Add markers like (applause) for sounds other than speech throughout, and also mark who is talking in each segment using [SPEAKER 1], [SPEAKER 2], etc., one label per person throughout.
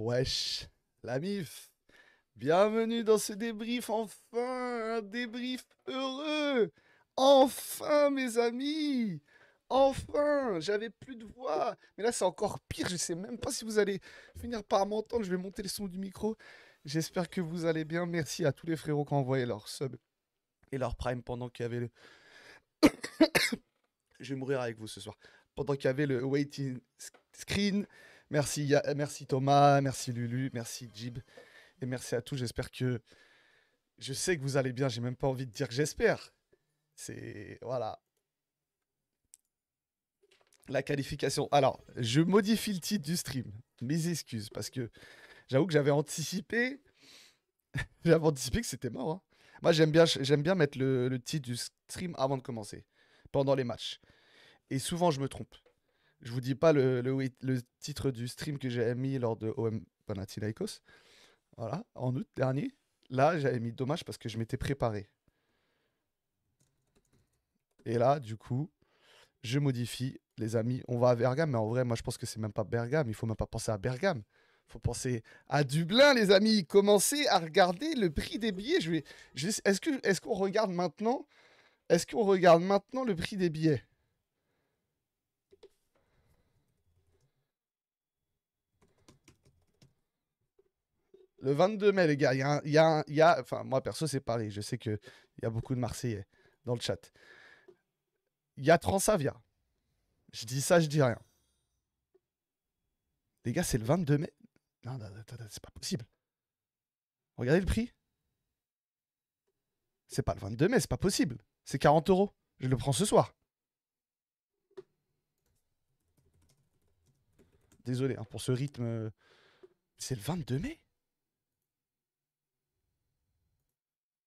[SPEAKER 1] Wesh, la MIF Bienvenue dans ce débrief, enfin Un débrief heureux Enfin, mes amis Enfin J'avais plus de voix Mais là, c'est encore pire, je sais même pas si vous allez finir par m'entendre, je vais monter le son du micro. J'espère que vous allez bien, merci à tous les frérots qui ont envoyé leur sub et leur prime pendant qu'il y avait le... (coughs) je vais mourir avec vous ce soir. Pendant qu'il y avait le waiting screen Merci, merci Thomas, merci Lulu, merci Jib et merci à tous. J'espère que. Je sais que vous allez bien, j'ai même pas envie de dire que j'espère. C'est. Voilà. La qualification. Alors, je modifie le titre du stream. Mes excuses, parce que j'avoue que j'avais anticipé. (laughs) j'avais anticipé que c'était mort. Hein. Moi, j'aime bien, j'aime bien mettre le titre du stream avant de commencer, pendant les matchs. Et souvent, je me trompe. Je vous dis pas le, le, titre du stream que j'avais mis lors de OM Panathinaikos. Voilà, en août dernier. Là, j'avais mis dommage parce que je m'étais préparé. Et là, du coup, je modifie, les amis. On va à Bergame, mais en vrai, moi, je pense que c'est même pas Bergame. Il faut même pas penser à Bergame. Il faut penser à Dublin, les amis. Commencez à regarder le prix des billets. Je vais, Est-ce que est qu'on regarde maintenant Est-ce qu'on regarde maintenant le prix des billets Le 22 mai, les gars, il y a, il y a, y a enfin, moi perso, c'est pareil. Je sais qu'il y a beaucoup de Marseillais dans le chat. Il y a Transavia. Je dis ça, je dis rien. Les gars, c'est le 22 mai. Non, non, non, c'est pas possible. Regardez le prix. C'est pas le 22 mai, c'est pas possible. C'est 40 euros. Je le prends ce soir. Désolé hein, pour ce rythme. C'est le 22 mai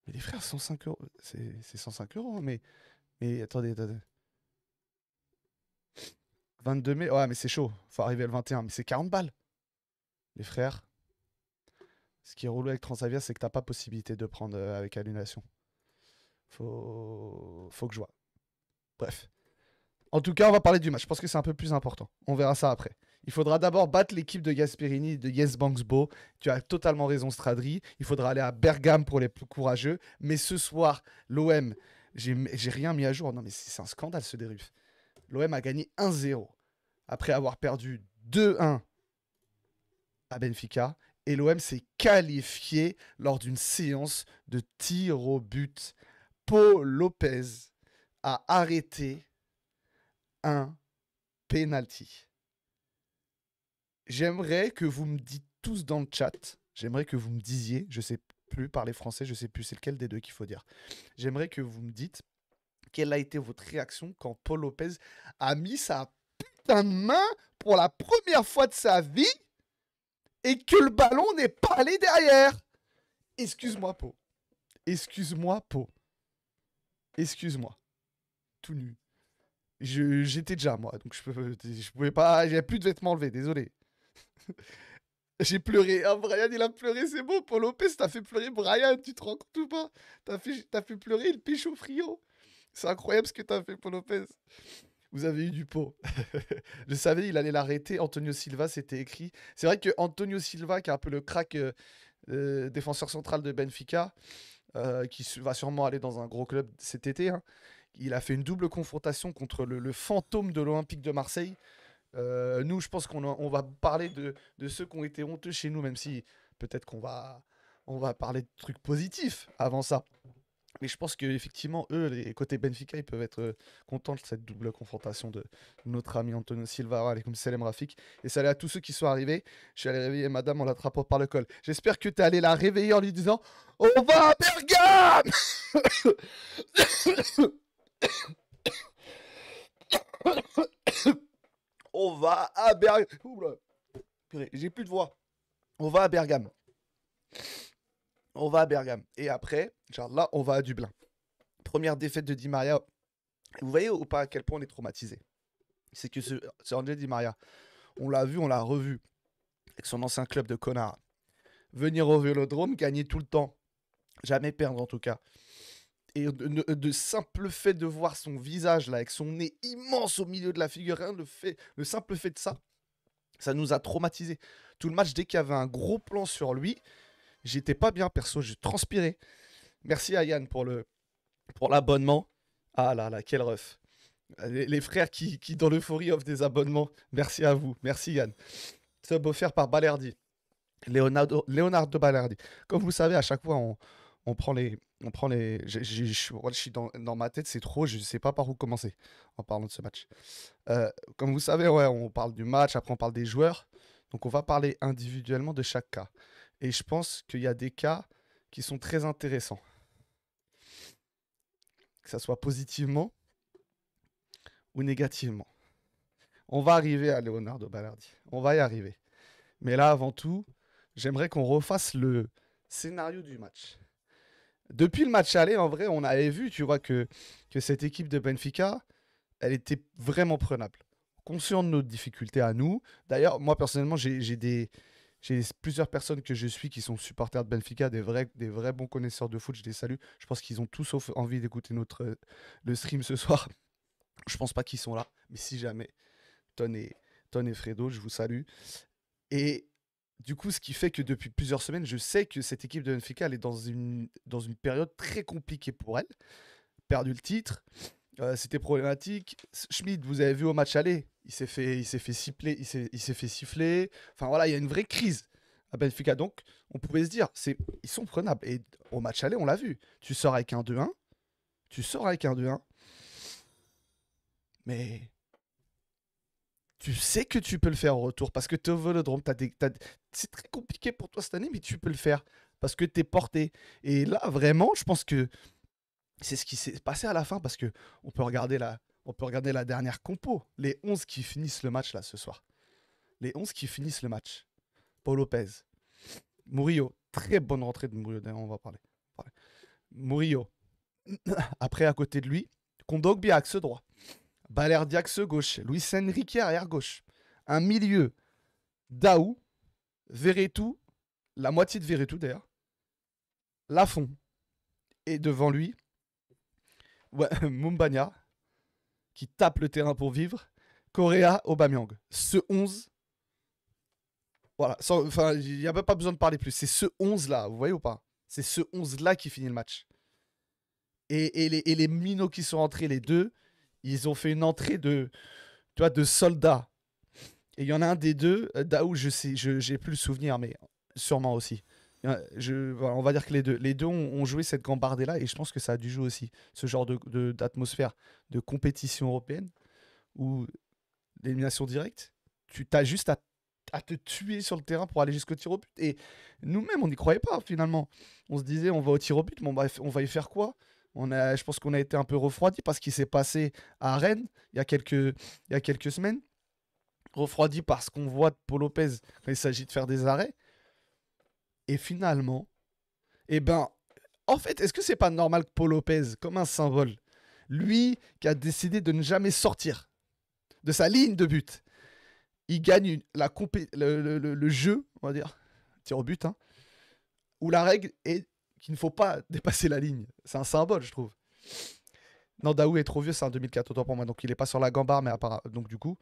[SPEAKER 1] Mais les frères, 105 euros, c'est 105 euros, hein, mais, mais attendez, attendez. 22 mai, ouais, mais c'est chaud, faut arriver le 21, mais c'est 40 balles. Les frères, ce qui est roulé avec Transavia, c'est que t'as pas possibilité de prendre euh, avec annulation. Faut, faut que je vois. Bref. En tout cas, on va parler du match. Je pense que c'est un peu plus important. On verra ça après. Il faudra d'abord battre l'équipe de Gasperini de Yes Banksbo. Tu as totalement raison, Stradri. Il faudra aller à Bergame pour les plus courageux. Mais ce soir, l'OM, j'ai rien mis à jour. Non, mais c'est un scandale ce dérive. L'OM a gagné 1-0 après avoir perdu 2-1 à Benfica. Et l'OM s'est qualifié lors d'une séance de tir au but. Paul Lopez a arrêté un penalty. J'aimerais que vous me dites tous dans le chat, j'aimerais que vous me disiez, je sais plus parler français, je sais plus c'est lequel des deux qu'il faut dire. J'aimerais que vous me dites quelle a été votre réaction quand Paul Lopez a mis sa putain de main pour la première fois de sa vie et que le ballon n'est pas allé derrière. Excuse-moi, Paul. Excuse-moi, Paul. Excuse-moi. Tout nu. J'étais déjà, moi, donc je, ne pouvais pas. J'avais plus de vêtements enlevés, désolé. J'ai pleuré. Ah, Brian, il a pleuré, c'est bon. Paul Lopez, t'as fait pleurer Brian, tu te rends compte ou pas T'as fait, pleurer, fait pleurer le frio. C'est incroyable ce que t'as fait, Paul Lopez. Vous avez eu du pot. (laughs) je savais, il allait l'arrêter. Antonio Silva, c'était écrit. C'est vrai que Antonio Silva, qui est un peu le crack euh, euh, défenseur central de Benfica, euh, qui va sûrement aller dans un gros club cet été, hein, il a fait une double confrontation contre le fantôme de l'Olympique de Marseille nous, je pense qu'on va parler de, ceux qui ont été honteux chez nous, même si peut-être qu'on va, on va parler de trucs positifs avant ça. Mais je pense qu'effectivement, eux, les côtés Benfica, ils peuvent être contents de cette double confrontation de notre ami Antonio Silva, comme Salem Rafik. Et salut à tous ceux qui sont arrivés. Je suis allé réveiller madame en l'attrapant par le col. J'espère que tu es allé la réveiller en lui disant On va à Bergame on va à Bergame. j'ai plus de voix. On va à Bergame. On va à Bergame. Et après, genre là, on va à Dublin. Première défaite de Di Maria. Vous voyez ou pas à quel point on est traumatisé C'est que ce, André Di Maria, on l'a vu, on l'a revu avec son ancien club de connard. Venir au vélodrome, gagner tout le temps. Jamais perdre en tout cas et de, euh, simple fait de voir son visage là avec son nez immense au milieu de la figure, le fait, le simple fait de ça, ça nous a traumatisé. Tout le match, dès qu'il y avait un gros plan sur lui, j'étais pas bien perso, J'ai transpiré. Merci à Yann pour le pour l'abonnement. Ah là là, quel ref. Les, frères qui, qui dans l'euphorie offrent des abonnements, merci à vous, merci Yann. Sub offert par Balerdi. Leonardo, Leonardo Balerdi. Comme vous savez, à chaque fois, on, on prend les. On prend les je, suis dans, ma tête, c'est trop, je ne sais pas par où commencer en parlant de ce match. Euh, comme vous savez, ouais, on parle du match, après on parle des joueurs. Donc on va parler individuellement de chaque cas. Et je pense qu'il y a des cas qui sont très intéressants. Que ça soit positivement ou négativement. On va arriver à Leonardo Ballardi. On va y arriver. Mais là, avant tout, j'aimerais qu'on refasse le scénario du match. Depuis le match aller, en vrai, on avait vu, tu vois, que, que cette équipe de Benfica, elle était vraiment prenable. Conscient de nos difficultés à nous. D'ailleurs, moi, personnellement, j'ai des j'ai plusieurs personnes que je suis qui sont supporters de Benfica, des vrais, des vrais bons connaisseurs de foot. Je les salue. Je pense qu'ils ont tous sauf envie d'écouter notre euh, le stream ce soir. Je pense pas qu'ils sont là, mais si jamais, Ton et, Ton et Fredo, je vous salue. Et du coup, ce qui fait que depuis plusieurs semaines, je sais que cette équipe de Benfica elle est dans une, dans une période très compliquée pour elle. Perdu le titre, euh, c'était problématique. schmidt vous avez vu au match aller, il s'est fait, il s'est fait siffler, il s'est, fait siffler. Enfin voilà, il y a une vraie crise à Benfica. Donc, on pouvait se dire, c'est, ils sont prenables. Et au match aller, on l'a vu. Tu sors avec un 2-1, tu sors avec un 2-1, mais tu sais que tu peux le faire au retour parce que tu as, des, t'as, c'est très compliqué pour toi cette année, mais tu peux le faire parce que tu es porté. Et là, vraiment, je pense que c'est ce qui s'est passé à la fin parce que on peut regarder la, on peut regarder la dernière compo, les 11 qui finissent le match là ce soir. Les 11 qui finissent le match. Paul Lopez, Murillo, très bonne rentrée de Murillo, on va parler. Murillo. (clears throat) Après, à côté de lui, Kondogbia, axe droit. Balerdi, axe gauche. Luis Enrique, arrière gauche. Un milieu, Daou, Verretou, la moitié de Verretou d'ailleurs, Lafont. Et devant lui, (laughs) ouais, qui tape le terrain pour vivre, Correa, Aubameyang. Ce 11, voilà, enfin, il n'y a pas besoin de parler plus. C'est ce 11-là, vous voyez ou pas C'est ce 11-là qui finit le match. Et, les, et, minots qui sont entrés, les deux, ils ont fait une entrée de, tu de soldats. Et il y en a un des deux, euh, Daou, je sais, j'ai plus le souvenir, mais sûrement aussi. Je, on va dire que les deux, les deux ont, joué cette gambardée-là et je pense que ça a dû jouer aussi ce genre d'atmosphère de, d'atmosphère de, compétition européenne où l'élimination directe, tu as juste à, à, te tuer sur le terrain pour aller jusqu'au tir au but. Et nous-mêmes, on n'y croyait pas finalement. On se disait, on va au tir au but, mais on va, on va y faire quoi on a, Je pense qu'on a été un peu refroidi parce qu'il s'est passé à Rennes il y a quelques, il y a quelques semaines refroidi par ce qu'on voit de Paul Lopez quand il s'agit de faire des arrêts. Et finalement, eh ben, en fait, est-ce que c'est pas normal que Paul Lopez, comme un symbole, lui qui a décidé de ne jamais sortir de sa ligne de but, il gagne la le, jeu, on va dire, tir au but, hein, où la règle est qu'il ne faut pas dépasser la ligne. C'est un symbole, je trouve. Nandaou est trop vieux, c'est un 2004 autant pour moi, donc il n'est pas sur la gambarde, mais à donc du coup,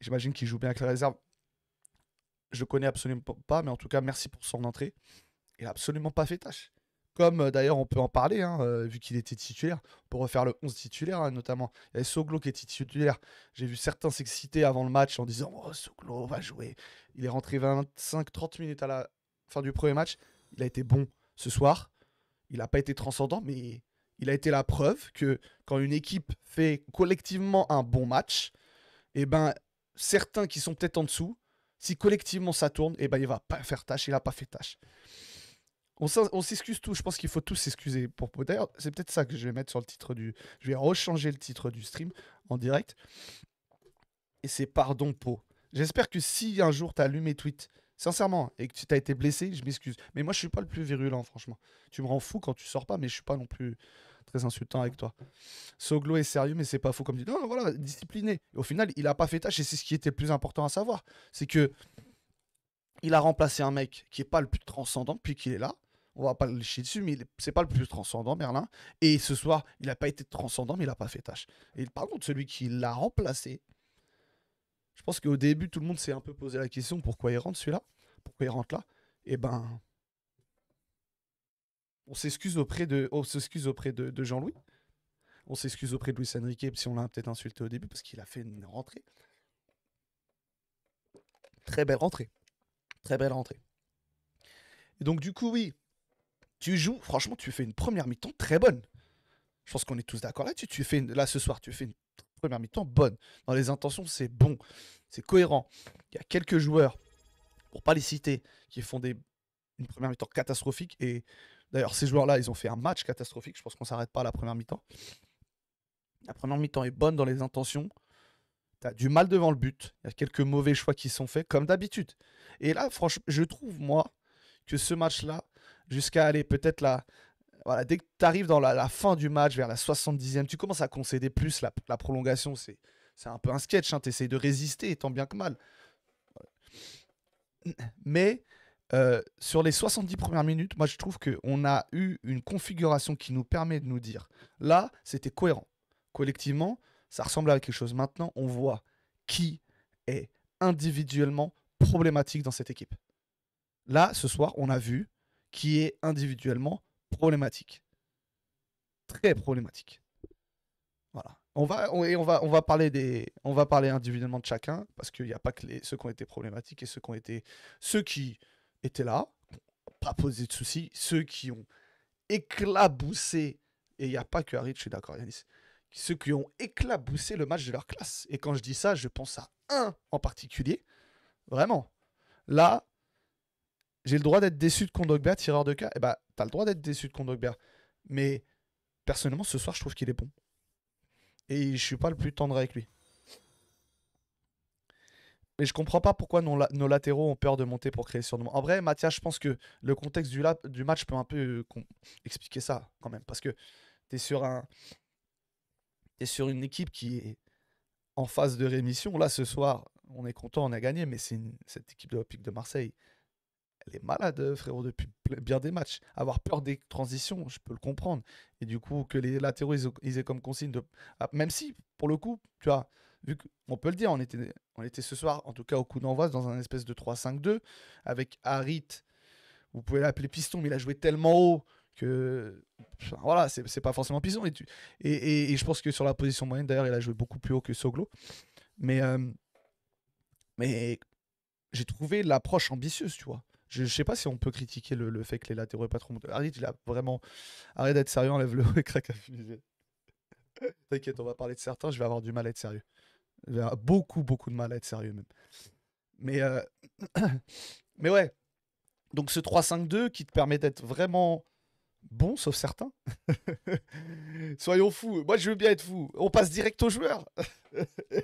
[SPEAKER 1] J'imagine qu'il joue bien avec la réserve. Je connais absolument pas, mais en tout cas, merci pour son entrée. Il n'a absolument pas fait tâche. Comme euh, d'ailleurs, on peut en parler, hein, euh, vu qu'il était titulaire. On peut refaire le 11 titulaire, hein, notamment. Il y avait Soglo qui est titulaire. J'ai vu certains s'exciter avant le match en disant Oh, Soglo va jouer. Il est rentré 25-30 minutes à la fin du premier match. Il a été bon ce soir. Il n'a pas été transcendant, mais il a été la preuve que quand une équipe fait collectivement un bon match, eh ben, certains qui sont peut-être en dessous, si collectivement ça tourne, et eh ben il va pas faire tâche, il n'a pas fait tâche. On s'excuse tous, je pense qu'il faut tous s'excuser pour D'ailleurs, c'est peut-être ça que je vais mettre sur le titre du. Je vais rechanger le titre du stream en direct. Et c'est pardon, Po. J'espère que si un jour tu as lu mes tweets sincèrement, hein, et que tu t'as été blessé, je m'excuse. Mais moi, je suis pas le plus virulent, franchement. Tu me rends fou quand tu sors pas, mais je suis pas non plus très insultant avec toi. Soglo est sérieux, mais c'est pas fou comme dis. Non, voilà, discipliné. Au final, il a pas fait tâche, et c'est ce qui était le plus important à savoir. C'est que il a remplacé un mec qui est pas le plus transcendant depuis qu'il est là. On va pas le chier dessus, mais c'est pas le plus transcendant, Merlin. Et ce soir, il n'a pas été transcendant, mais il a pas fait tâche. Et par contre, celui qui l'a remplacé, je pense qu'au début, tout le monde s'est un peu posé la question pourquoi il rentre celui-là Pourquoi il rentre là Et eh ben, on s'excuse auprès de, on s'excuse auprès de, Jean-Louis. On s'excuse auprès de Luis Enrique si on l'a peut-être insulté au début parce qu'il a fait une rentrée. Très belle rentrée. Très belle rentrée. donc du coup, oui, tu joues, franchement, tu fais une première mi-temps très bonne. Je pense qu'on est tous d'accord là Tu fais là ce soir, tu fais une première mi-temps bonne. Dans les intentions, c'est bon, c'est cohérent. Il y a quelques joueurs, pour pas les citer, qui font des, une première mi-temps catastrophique. Et d'ailleurs, ces joueurs-là, ils ont fait un match catastrophique. Je pense qu'on s'arrête pas à la première mi-temps. La première mi-temps est bonne dans les intentions. tu as du mal devant le but. Il y a quelques mauvais choix qui sont faits, comme d'habitude. Et là, franchement, je trouve, moi, que ce match-là, jusqu'à aller peut-être la, dès que tu arrives dans la, fin du match, vers la 70e, tu commences à concéder plus. La, prolongation, c'est un peu un sketch. Hein, tu essayes de résister, tant bien que mal. Mais euh, sur les 70 premières minutes, moi je trouve qu'on a eu une configuration qui nous permet de nous dire, là, c'était cohérent. Collectivement, ça ressemble à quelque chose. Maintenant, on voit qui est individuellement problématique dans cette équipe. Là, ce soir, on a vu qui est individuellement problématique. Très problématique. Voilà. On va, et on va, on va parler des, on va parler individuellement de chacun parce qu'il n'y a pas que les, ceux qui ont été problématiques et ceux qui ont été, ceux qui étaient là, pas posé de soucis, ceux qui ont éclaboussé et il n'y a pas que Harry, je suis d'accord, Yanis, ceux qui ont éclaboussé le match de leur classe. Et quand je dis ça, je pense à un en particulier, vraiment. Là, j'ai le droit d'être déçu de Kondogbia, tireur de cas. Eh bah, t'as le droit d'être déçu de Kondogbia. Mais personnellement, ce soir, je trouve qu'il est bon. Et je suis pas le plus tendre avec lui. Mais je comprends pas pourquoi nos, latéraux ont peur de monter pour créer sur nous. En vrai, Mathias, je pense que le contexte du, match peut un peu euh, expliquer ça quand même. Parce que t'es sur un. sur une équipe qui est en phase de rémission. Là, ce soir, on est content, on a gagné, mais c'est cette équipe de pic de Marseille elle est malade, frérot, depuis bien des matchs. Avoir peur des transitions, je peux le comprendre. Et du coup, que les latéraux, ils, aient comme consigne de. Ah, même si, pour le coup, tu vois, vu qu'on peut le dire, on était, on était ce soir, en tout cas au coup d'envoi, dans un espèce de 3-5-2, avec Harit. Vous pouvez l'appeler piston, mais il a joué tellement haut que voilà, c'est pas forcément piston. Et, et, je pense que sur la position moyenne, d'ailleurs, il a joué beaucoup plus haut que Soglo. Mais, euh, mais j'ai trouvé l'approche ambitieuse, tu vois. Je ne sais pas si on peut critiquer le, fait que les latéraux n'aient pas trop monté. Arrête, il a vraiment. Arrête d'être sérieux, enlève-le et (laughs) craque à T'inquiète, on va parler de certains, je vais avoir du mal à être sérieux. J'ai beaucoup, beaucoup de mal à être sérieux même. Mais, euh, (clears throat) Mais ouais. Donc ce 3-5-2 qui te permet d'être vraiment bon, sauf certains. (laughs) Soyons fous. Moi, je veux bien être fou. On passe direct aux joueurs. (laughs)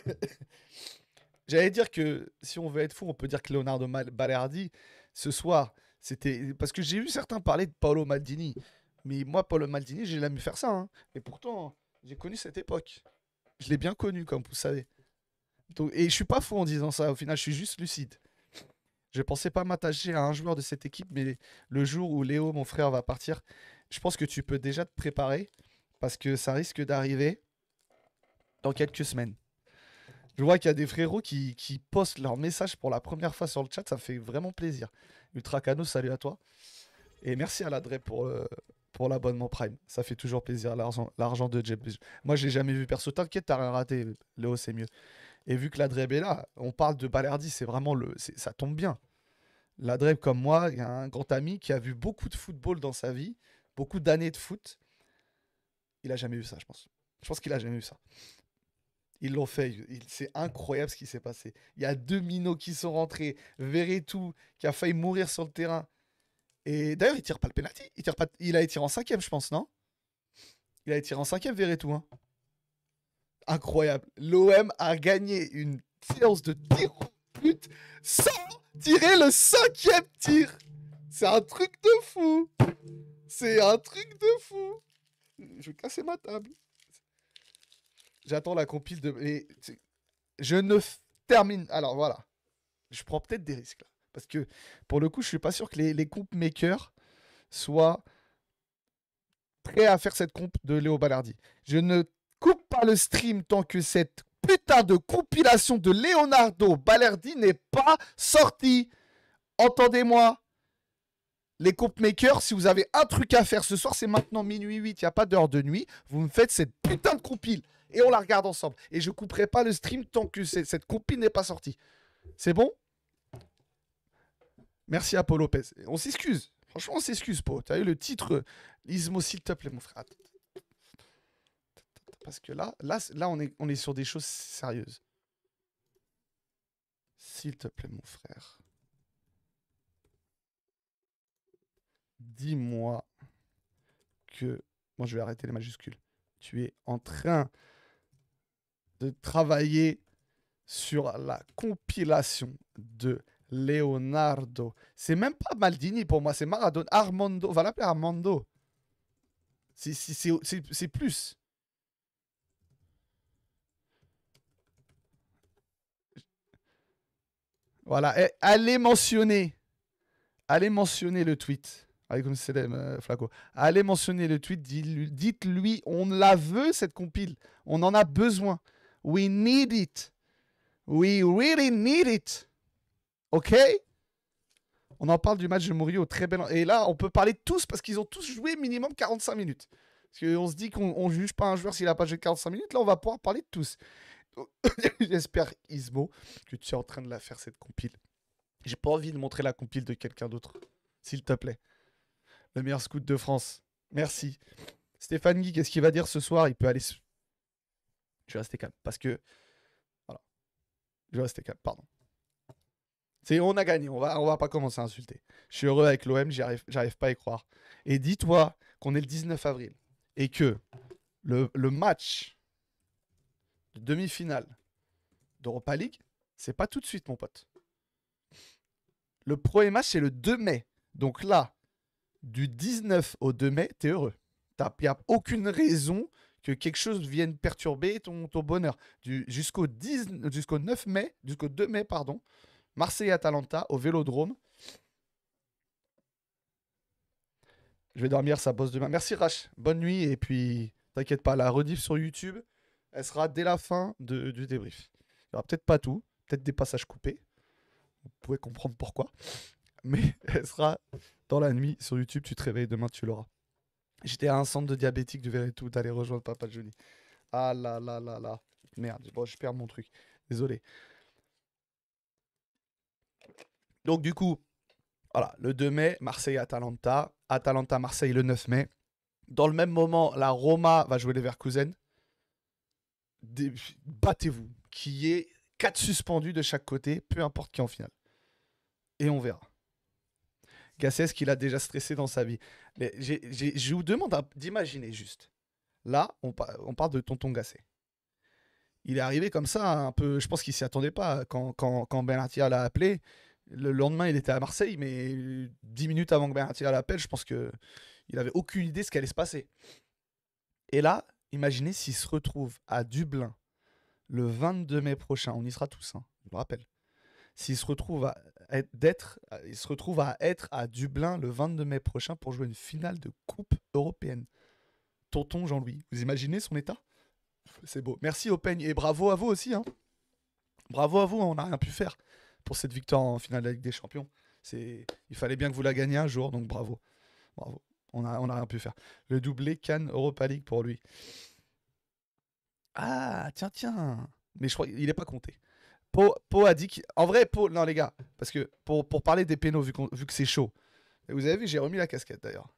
[SPEAKER 1] J'allais dire que si on veut être fou, on peut dire que Leonardo Balerdi, ce soir, c'était parce que j'ai vu certains parler de Paolo Maldini. Mais moi, Paolo Maldini, j'ai jamais faire ça. Hein. Et pourtant, j'ai connu cette époque. Je l'ai bien connu, comme vous savez. et je suis pas fou en disant ça. Au final, je suis juste lucide. Je ne pensais pas m'attacher à un joueur de cette équipe, mais le jour où Léo, mon frère, va partir, je pense que tu peux déjà te préparer parce que ça risque d'arriver dans quelques semaines. Je vois qu'il y a des frérots qui, postent leur message pour la première fois sur le chat, ça fait vraiment plaisir. Ultra Cano, salut à toi. Et merci à la pour euh, pour l'abonnement Prime. Ça fait toujours plaisir, l'argent de Jeb. Moi, je j'ai jamais vu perso. T'inquiète, t'as rien raté. Léo, c'est mieux. Et vu que la Dreb est là, on parle de Balerdi, c'est vraiment le. Ça tombe bien. La Dreb, comme moi, il y a un grand ami qui a vu beaucoup de football dans sa vie, beaucoup d'années de foot. Il a jamais vu ça, je pense. Je pense qu'il a jamais vu ça. Ils l'ont fait. C'est incroyable ce qui s'est passé. Il y a deux minots qui sont rentrés. Verretou, qui a failli mourir sur le terrain. Et d'ailleurs, il tire pas le penalty. Il, tire pas... il a en cinquième, je pense, non Il a tiré en cinquième, Veretout. Hein incroyable. L'OM a gagné une séance de tir but sans tirer le cinquième tir. C'est un truc de fou. C'est un truc de fou. Je vais casser ma table. J'attends la compile de. je ne termine. Alors voilà. Je prends peut-être des risques Parce que pour le coup, je ne suis pas sûr que les, les makers soient prêts à faire cette comp de Léo Balardi. Je ne coupe pas le stream tant que cette putain de compilation de Leonardo Balardi n'est pas sortie. Entendez-moi. Les coupe makers, si vous avez un truc à faire ce soir, c'est maintenant minuit 8, il n'y a pas d'heure de nuit. Vous me faites cette putain de compile et on la regarde ensemble. Et je couperai pas le stream tant que cette compile n'est pas sortie. C'est bon Merci à Paul On s'excuse. Franchement, on s'excuse, Paul. as eu le titre. Euh, Lismo, s'il te plaît, mon frère. Parce que là, là, là on, est, on est sur des choses sérieuses. S'il te plaît, mon frère. Dis-moi que... Moi, je vais arrêter les majuscules. Tu es en train de travailler sur la compilation de Leonardo. C'est même pas Maldini pour moi, c'est Maradona. Armando, va l'appeler Armando. C'est plus. Voilà, allez mentionner. Allez mentionner le tweet. Allez, ah euh, Flaco. Allez mentionner le tweet. Dites-lui, on la veut cette compile. On en a besoin. We need it. We really need it. OK On en parle du match de au Très bel Et là, on peut parler de tous parce qu'ils ont tous joué minimum 45 minutes. Parce qu'on se dit qu'on ne juge pas un joueur s'il n'a pas joué 45 minutes. Là, on va pouvoir parler de tous. (coughs) J'espère, Ismo, que tu es en train de la faire, cette compile. J'ai pas envie de montrer la compile de quelqu'un d'autre. S'il te plaît. Le meilleur scout de France. Merci. Stéphane Guy, qu'est-ce qu'il va dire ce soir Il peut aller je vais rester calme. Parce que. Voilà. Je vais rester calme, pardon. C'est on a gagné, on va, va pas commencer à insulter. Je suis heureux avec l'OM, j'arrive, j'arrive pas à y croire. Et dis-toi qu'on est le 19 avril et que le, le match de demi-finale d'Europa League, c'est pas tout de suite, mon pote. Le premier match, c'est le 2 mai. Donc là, du 19 au 2 mai, t'es heureux. Il n'y a aucune raison que quelque chose vienne perturber ton, bonheur. Jusqu'au jusqu'au 9 mai, jusqu'au 2 mai, pardon, Marseille-Atalanta au Vélodrome. Je vais dormir, ça bosse demain. Merci Rach, bonne nuit et puis t'inquiète pas, la rediff sur YouTube, elle sera dès la fin du débrief. Il n'y aura peut-être pas tout, peut-être des passages coupés. Vous pouvez comprendre pourquoi. Mais (laughs) elle sera dans la nuit sur YouTube, tu te réveilles demain, tu l'auras. J'étais à un centre de diabétique du tout, d'aller rejoindre Papa Johnny. Ah là là là là. Merde, je perds mon truc. Désolé. Donc du coup, voilà, le 2 mai, Marseille-Atalanta. Atalanta-Marseille le 9 mai. Dans le même moment, la Roma va jouer les Verkusen. Battez-vous. Qui est 4 suspendus de chaque côté, peu importe qui en finale. Et on verra est-ce qu'il a déjà stressé dans sa vie. je vous demande d'imaginer juste. Là, on, parle de Tonton Gassé. Il est arrivé comme ça, un peu. Je pense qu'il s'y attendait pas quand, quand, quand ben l'a appelé. Le lendemain, il était à Marseille, mais dix minutes avant que Bernardia l'appelle, je pense qu'il n'avait aucune idée ce qu'allait allait se passer. Et là, imaginez s'il se retrouve à Dublin le 22 mai prochain. On y sera tous, hein, je vous le rappelle. S'il se retrouve à d'être, il se retrouve à être à Dublin le 22 mai prochain pour jouer une finale de Coupe européenne. Tonton Jean-Louis, vous imaginez son état C'est beau. Merci au peigne et bravo à vous aussi. Hein. Bravo à vous, on n'a rien pu faire pour cette victoire en finale de la Ligue des Champions. C'est, il fallait bien que vous la gagniez un jour, donc bravo. Bravo. On n'a on rien pu faire. Le doublé Cannes Europa League pour lui. Ah, tiens, tiens. Mais je crois qu'il n'est pas compté. Po, a dit qu'en vrai, Po, non les gars, parce que pour, pour parler des pénaux, vu, vu que c'est chaud, vous avez vu, j'ai remis la casquette d'ailleurs.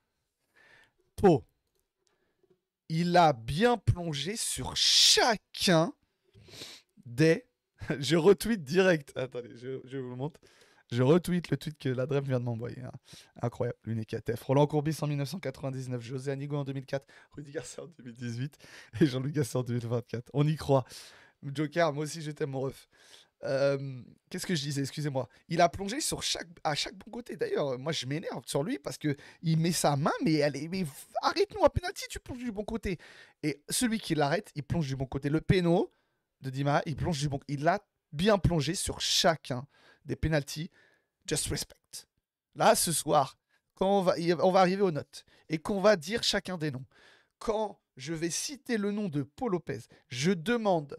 [SPEAKER 1] Po, il a bien plongé sur chacun des. (laughs) je retweet direct. Attendez, je, vous le montre. Je retweet le tweet que la Dref vient de m'envoyer. Hein. Incroyable. Incroyable, l'UNECATF. Roland Courbis en 1999, José Anigo en 2004, Rudy Garcia en 2018 et Jean-Luc Garcia en 2024. On y croit. Joker, moi aussi j'étais mon ref. Euh, qu'est-ce que je disais Excusez-moi. Il a plongé sur chaque, à chaque bon côté. D'ailleurs, moi, je m'énerve sur lui parce que il met sa main, mais, arrête-nous à penalty, tu plonges du bon côté. Et celui qui l'arrête, il plonge du bon côté. Le péno de Dima, il plonge du bon côté. Il l'a bien plongé sur chacun des penalties. Just respect. Là, ce soir, quand on va, on va arriver aux notes et qu'on va dire chacun des noms, quand je vais citer le nom de Paul Lopez, je demande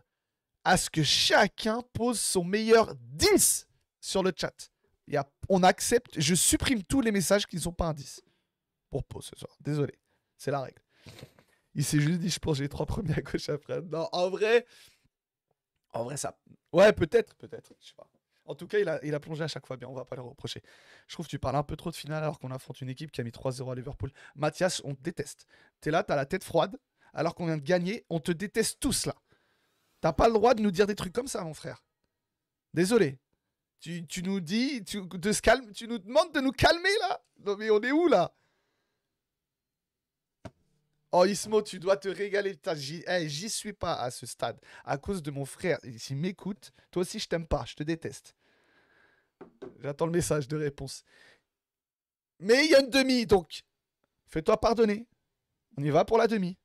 [SPEAKER 1] à ce que chacun pose son meilleur 10 sur le chat. y a, on accepte, je supprime tous les messages qui ne sont pas un 10 pour pause ce soir. Désolé, c'est la règle. Il s'est juste dit, je pense, les trois premiers à gauche après. Non, en vrai, en vrai, ça. Ouais, peut-être, peut-être, je sais pas. En tout cas, il a, plongé à chaque fois bien, on va pas le reprocher. Je trouve que tu parles un peu trop de finale alors qu'on affronte une équipe qui a mis 3-0 à Liverpool. Mathias, on te déteste. T'es là, t'as la tête froide, alors qu'on vient de gagner, on te déteste tous là. T'as pas le droit de nous dire des trucs comme ça, mon frère. Désolé. Tu, nous dis, tu, de se tu nous demandes de nous calmer là Non mais on est où là Oh Ismo, tu dois te régaler. j'y suis pas à ce stade. À cause de mon frère, s'il m'écoute, toi aussi je t'aime pas, je te déteste. J'attends le message de réponse. Mais il y a une demi, donc fais-toi pardonner. On y va pour la demi.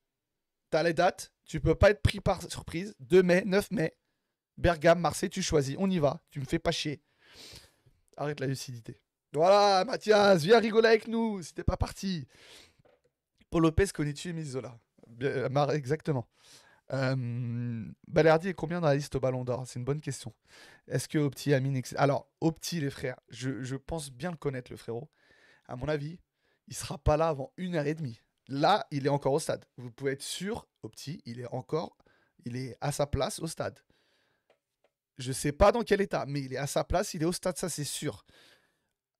[SPEAKER 1] T'as les dates, tu peux pas être pris par surprise. 2 mai, 9 mai, Bergame, Marseille, tu choisis. On y va, tu me fais pas chier. Arrête la lucidité. Voilà, Mathias, viens rigoler avec nous, c'était pas parti. Paul Lopez, connais-tu Emile Zola euh, Exactement. Euh, Balerdi est combien dans la liste au Ballon d'Or C'est une bonne question. Est-ce que Opti, Amine, mis... Alors, Opti, les frères, je, je, pense bien le connaître, le frérot. À mon avis, il sera pas là avant une heure et demie là, il est encore au stade. Vous pouvez être sûr, au il est encore, il est à sa place au stade. Je ne sais pas dans quel état, mais il est à sa place, il est au stade, ça c'est sûr.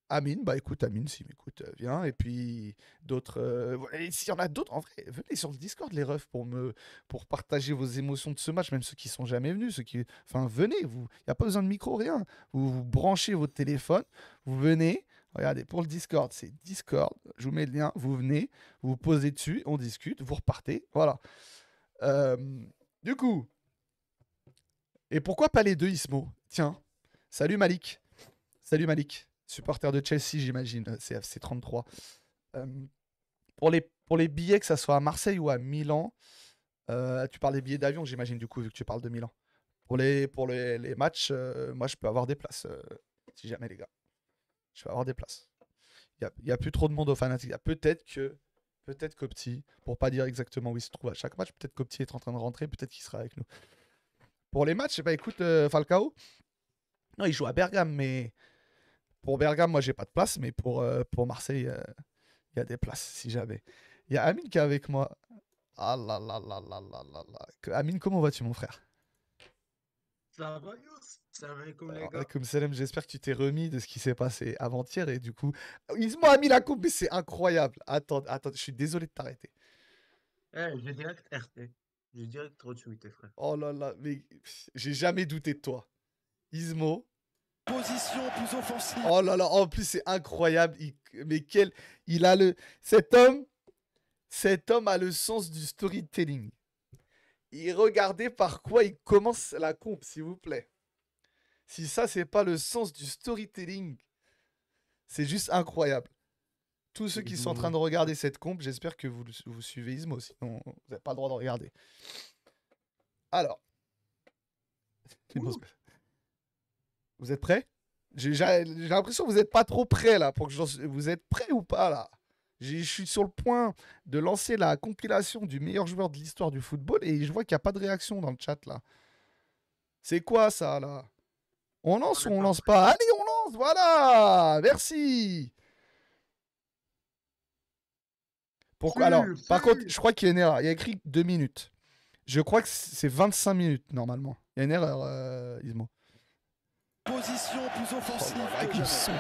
[SPEAKER 1] Amine, bah écoute, Amine, si m'écoute, euh, viens. Et puis d'autres. Euh, s'il y en a d'autres, en vrai, venez sur le Discord, les refs, pour, me, pour partager vos émotions de ce match, même ceux qui sont jamais venus. Ceux qui, enfin, venez, il n'y a pas besoin de micro, rien. Vous, vous branchez votre téléphone, vous venez, Regardez, pour le Discord, c'est Discord. Je vous mets le lien, vous venez, vous vous posez dessus, on discute, vous repartez. Voilà. Euh, du coup, et pourquoi pas les deux Ismo Tiens, salut Malik. Salut Malik, supporter de Chelsea, j'imagine, CFC euh, 33. Euh, pour, les, pour les billets, que ce soit à Marseille ou à Milan, tu parles des billets d'avion, j'imagine, du coup, vu que tu parles de Milan. Pour les, pour les matchs, moi, je peux avoir des places, si jamais, les gars je vais avoir des places. Il n'y a, plus trop de monde au fanatique. Peut-être que peut-être petit pour pas dire exactement où il se trouve à chaque match, peut-être que Copti est en train de rentrer, peut-être qu'il sera avec nous. Pour les matchs, eh ben, écoute, euh, Falcao, non, il joue à Bergame, mais pour Bergame, moi, j'ai pas de place, mais pour, euh, pour Marseille, euh, il y a des places, si jamais. Il y a Amine qui est avec moi. Ah là là là là là là Amine, comment vas-tu, mon frère Ça va, comme Salem, j'espère que tu t'es remis de ce qui s'est passé avant-hier et du coup, ils a mis la coupe, mais c'est incroyable. Attends, attends, je suis désolé de t'arrêter.
[SPEAKER 2] Eh, je vais direct RT.
[SPEAKER 1] Je direct trop de frère. Oh là là, mais j'ai jamais douté de toi. Ismo. Position plus offensive. Oh là là, en plus c'est incroyable. Mais quel. Il a le. Cet homme. Cet homme a le sens du storytelling. Et regardez par quoi il commence la coupe s'il vous plaît. Si ça, c'est pas le sens du storytelling, c'est juste incroyable. Tous ceux qui sont en train de regarder cette comp, j'espère que vous, vous suivez Ismo, sinon vous n'avez pas le droit de regarder. Alors. Vous êtes prêts J'ai l'impression que vous n'êtes pas trop prêts là. Pour que Vous êtes prêts ou pas là Je suis sur le point de lancer la compilation du meilleur joueur de l'histoire du football et je vois qu'il n'y a pas de réaction dans le chat là. C'est quoi ça là on lance ou on lance pas Allez, on lance, voilà Merci
[SPEAKER 2] Pourquoi Alors, par contre,
[SPEAKER 1] je crois qu'il y a une erreur. Il y a écrit 2 minutes. Je crois que c'est 25 minutes, normalement. Il y a une erreur, euh, Ismo. Position
[SPEAKER 3] plus offensive oh, le son.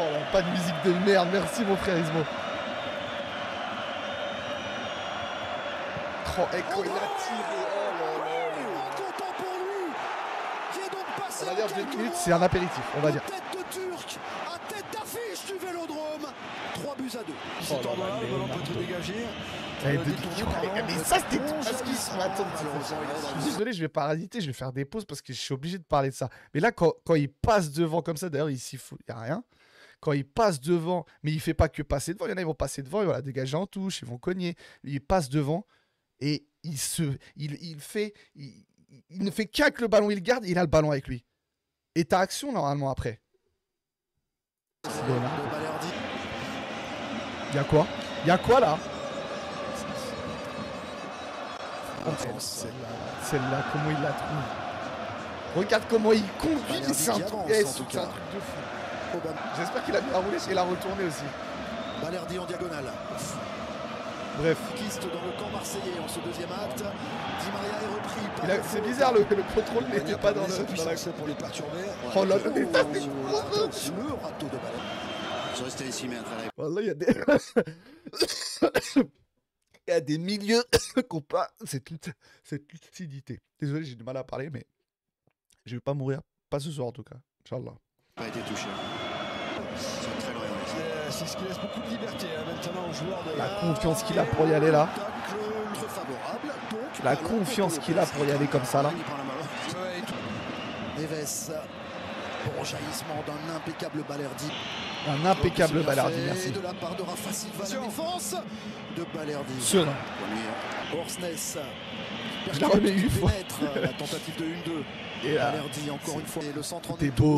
[SPEAKER 1] Oh là, pas de musique de merde. Merci, mon frère Ismo. Oh, écoute.
[SPEAKER 3] c'est un apéritif, on va dire. Tête de Turc, à tête d'affiche du Vélodrome. 3 buts à 2. C'est euh, ah, en bas, le ballon peut tout dégager. Mais ça, c'était parce qu'il
[SPEAKER 1] Je suis désolé, je vais parasiter, je vais faire des pauses parce que je suis obligé de parler de ça. Mais là, quand, quand il passe devant comme ça, d'ailleurs, il s'y fout, il n'y a rien. Quand il passe devant, mais il ne fait pas que passer devant. Il y en a, ils vont passer devant, ils vont la dégager en touche, ils vont cogner. Il passe devant et il se, il, il fait, il ne fait que le ballon, il garde, il a le ballon avec lui. Et t'as action normalement après. Il y a quoi Y'a y a quoi là oh, Celle-là, comment il la trouve Regarde comment il conduit, c'est un, truc de fou. J'espère qu'il a bien roulé et l'a retourné aussi. Balerdi en diagonale. Bref.
[SPEAKER 3] dans le camp marseillais en ce deuxième acte. Di Maria est repris. C'est bizarre, le, le contrôle n'était pas dans, le, dans la... pour les perturber. Oh là là, mais ça c'est Le râteau de balle.
[SPEAKER 1] Je restais ici, mais Voilà, oh il y a des... (coughs) Il y a des milieux (coughs) qui n'ont pas cette, cette lucidité. Désolé, j'ai du mal à parler, mais je vais pas mourir. Pas ce soir, en tout cas. Inch'Allah. Pas été touché.
[SPEAKER 3] C'est très loin qui laisse beaucoup de liberté maintenant hein,
[SPEAKER 1] de la confiance qu'il a pour y aller là. La confiance qu'il a pour y aller comme ça là.
[SPEAKER 3] Neves pour jaillissement d'un impeccable Balerdi.
[SPEAKER 1] Un impeccable Balerdi, merci. De la
[SPEAKER 3] part de Rafa Silva, la de Balerdi. la une fois. La tentative de 1-2. Et là, dit encore une fois, le centre en beau.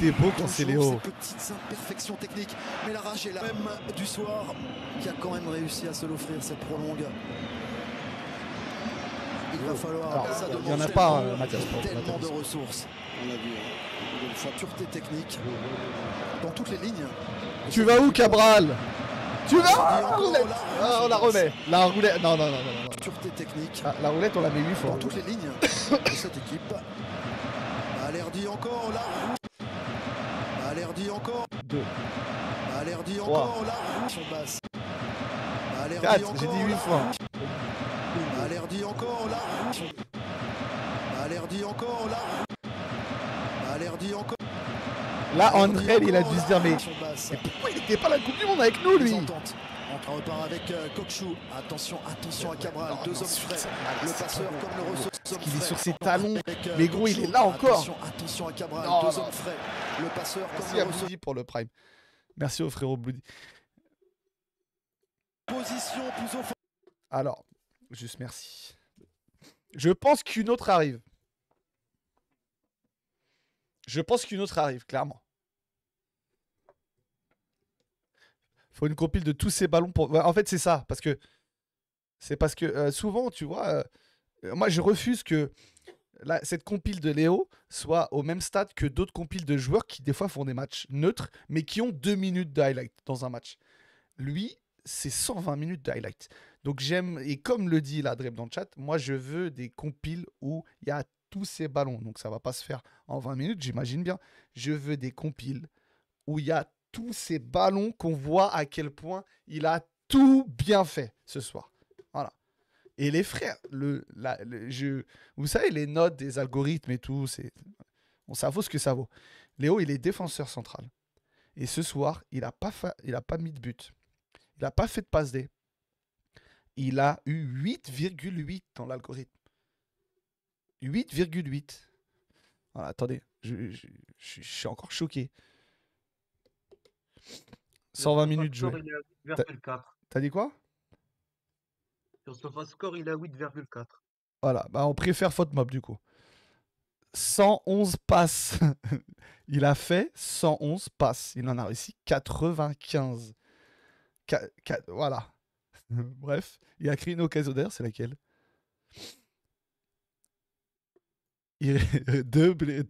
[SPEAKER 3] T'es beau quand c'est Léo. Petites imperfections techniques, mais la rage est là. même du soir qui a quand même réussi à se l'offrir cette prolongue. Il va oh. falloir. Ah, il n'y en a pas, euh, Mathias. Tellement de ressources. On a vu hein. une fois pureté technique dans toutes les lignes. Tu vas où, Cabral Tu vas ah, ah, On la remet. La roulette. Non, non, non, non. non. Pureté technique. Ah, la roulette, on la met 8 fois. Dans toutes les lignes (coughs) de cette équipe encore là. Bah, dit encore. Bah, encore là. Bah, encore. J'ai dit 8 fois. encore là. dit encore là. encore.
[SPEAKER 1] Là, André, il a dû se dire, mais,
[SPEAKER 3] il n'était pas la Coupe du Monde avec nous, lui on train repart avec euh, Kokchou. Attention,
[SPEAKER 1] attention à Cabral. Deux hommes frais. Le passeur comme le receveur. Il est sur ses talons. Euh, Mais il est là encore. Attention,
[SPEAKER 3] à Cabral. Deux hommes frais.
[SPEAKER 1] Le passeur comme le receveur. pour le prime. Merci au frérot Bloody.
[SPEAKER 3] Position plus
[SPEAKER 1] Alors, juste merci. Je pense qu'une autre arrive. Je pense qu'une autre arrive, clairement. faut une compile de tous ces ballons pour. En fait, c'est ça, parce que c'est parce que euh, souvent, tu vois, euh, moi je refuse que cette compile de Léo soit au même stade que d'autres compiles de joueurs qui des fois font des matchs neutres, mais qui ont deux minutes de highlight dans un match. Lui, c'est 120 minutes de highlight. Donc j'aime, et comme le dit la Dreb dans le chat, moi je veux des compiles où il y a tous ces ballons. Donc ça va pas se faire en 20 minutes, j'imagine bien. Je veux des compiles où il y a tous ces ballons qu'on voit à quel point il a tout bien fait ce soir. Voilà. Et les frères, le, la, vous savez, les notes des algorithmes et tout, c'est, ça vaut ce que ça vaut. Léo, il est défenseur central. Et ce soir, il n'a pas, pas mis de but. Il n'a pas fait de passe dé Il a eu 8,8 dans l'algorithme. 8,8. attendez, je suis encore choqué. 120 minutes jouées. T'as dit quoi
[SPEAKER 2] Sur score, il a 8,4.
[SPEAKER 1] Voilà, bah, on préfère Mob du coup. 111 passes. (laughs) il a fait 111 passes. Il en a réussi 95. voilà. (laughs) Bref, il a créé une occasion d'air, c'est laquelle il... (laughs) deux, blé...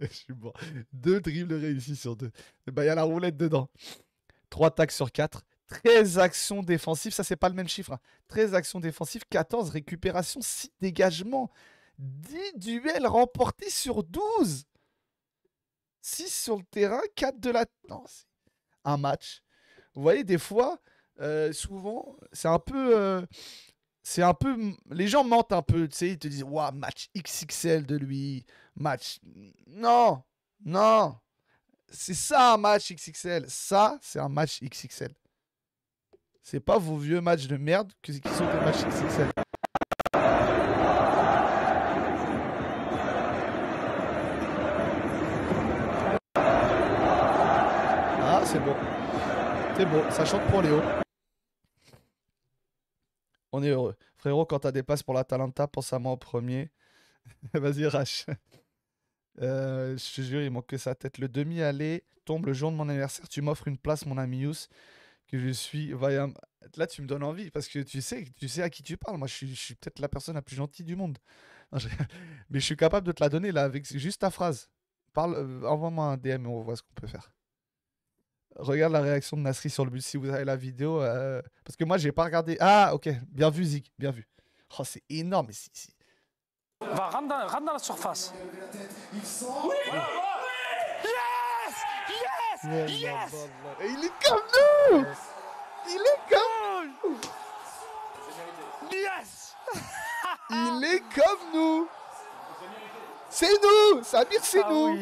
[SPEAKER 1] (laughs) je suis mort. Deux dribbles réussis sur deux. Eh ben, il y a la roulette dedans. Trois taxes sur quatre. 13 actions défensives, ça c'est pas le même chiffre. 13 hein. actions défensives, 14 récupérations, 6 dégagements, 10 duels remportés sur 12. 6 sur le terrain, 4 de la... Non, un match. Vous voyez, des fois, euh, souvent, c'est un peu... Euh, c'est un peu. Les gens mentent un peu, tu sais. Ils te disent, match XXL de lui. Match. Non, non. C'est ça un match XXL. Ça, c'est un match XXL. C'est pas vos vieux matchs de merde qui sont des matchs XXL. Ah, c'est bon. C'est bon, Ça chante pour Léo heureux. Frérot, quand t'as des passes pour la Talenta, pense à moi en premier. (laughs) Vas-y, Rache. Euh, je te jure, il manque que sa tête. Le demi-aller tombe le jour de mon anniversaire. Tu m'offres une place, mon ami Yous, que je suis vaillant. Là, tu me donnes envie parce que tu sais, tu sais à qui tu parles. Moi, je suis, peut-être la personne la plus gentille du monde. Mais je suis capable de te la donner là avec juste ta phrase. Parle, euh, envoie-moi un DM et on voit ce qu'on peut faire. Regarde la réaction de Nasri sur le but si vous avez la vidéo. Euh, parce que moi, j'ai pas regardé. Ah, ok. Bien vu, Zig. Bien vu. Oh, c'est énorme.
[SPEAKER 2] Va, dans, la surface. Oui, yes, yes, yes. il est comme nous. Il est comme nous. Yes.
[SPEAKER 1] il est comme nous. C'est nous. Samir, c'est ah nous.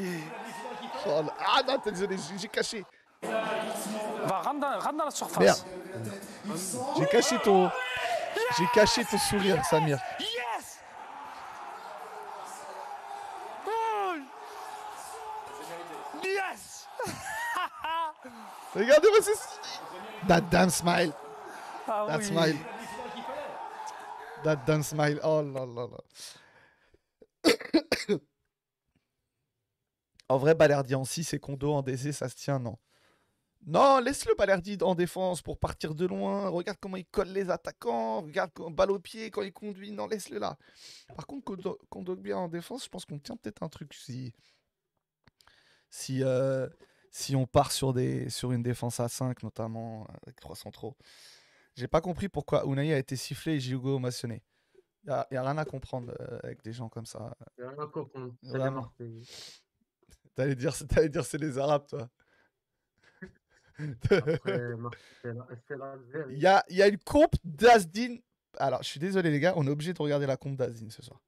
[SPEAKER 1] Oh, ah non, j'ai caché.
[SPEAKER 2] Va, dans, la surface. J'ai caché
[SPEAKER 1] ton. J'ai caché ton sourire, Samir.
[SPEAKER 2] Yes Yes (laughs)
[SPEAKER 1] Regardez-moi ce. That damn ah smile.
[SPEAKER 2] That smile.
[SPEAKER 1] That damn smile. Oh là là là. (coughs) en vrai, Balerdi en 6 et Kondo en DC, ça se tient, non non, laisse-le Balerdi en défense pour partir de loin. Regarde comment il colle les attaquants. Regarde balle au pied quand il conduit. Non, laisse-le là. Par contre, bien en défense, je pense qu'on tient peut-être un truc si si euh, si on part sur des sur une défense à 5 notamment euh, avec 300 trop. J'ai pas compris pourquoi Unai a été sifflé et Gigo massionné. Il y, a rien à comprendre euh, avec des gens comme ça. Il y a rien à comprendre. T'allais dire, dire c'est les Arabes, toi. Il y a, une coupe d'Asdin. Alors, je suis désolé, les gars, on est obligé de regarder la compte d'Azdin ce soir.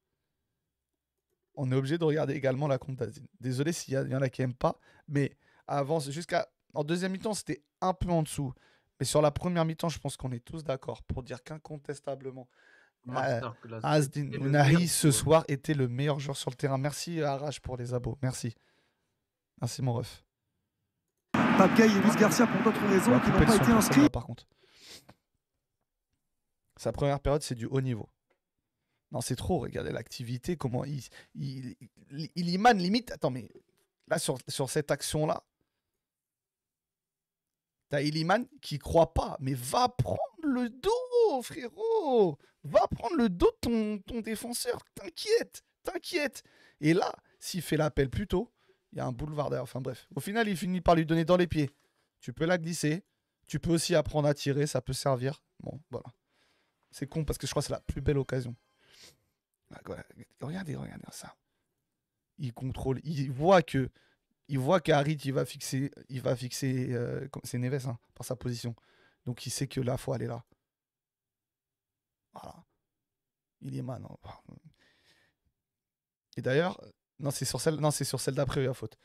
[SPEAKER 1] On est obligé de regarder également la compte d'Asdin. Désolé s'il y, en a qui n'aiment pas, mais avant, jusqu'à. En deuxième mi-temps, c'était un peu en dessous. Mais sur la première mi-temps, je pense qu'on est tous d'accord pour dire qu'incontestablement, euh, Asdin ce soir était le meilleur joueur sur le terrain. Merci Arash pour les abos. Merci. Merci mon ref et pour d'autres raisons bah, qui n'ont pas été inscrits. Par contre, sa première période, c'est du haut niveau. Non, c'est trop. Regardez l'activité, comment il, il, limite. Attends, mais là, sur, cette action-là, t'as Illiman qui croit pas, mais va prendre le dos, frérot. Va prendre le dos de ton, ton défenseur. T'inquiète, t'inquiète. Et là, s'il fait l'appel plus tôt, il y a un boulevard d'air. Enfin bref. Au final, il finit par lui donner dans les pieds. Tu peux la glisser. Tu peux aussi apprendre à tirer. Ça peut servir. Bon, voilà. C'est con parce que je crois que c'est la plus belle occasion. Ah, regardez, regardez ça. Il contrôle. Il voit que. Il voit il va fixer. Il va fixer. Euh, c'est Neves hein, par sa position. Donc il sait que la fois, elle est là. Voilà. Il est man. Et d'ailleurs, non, c'est sur celle, non, c'est sur celle d'après la faute.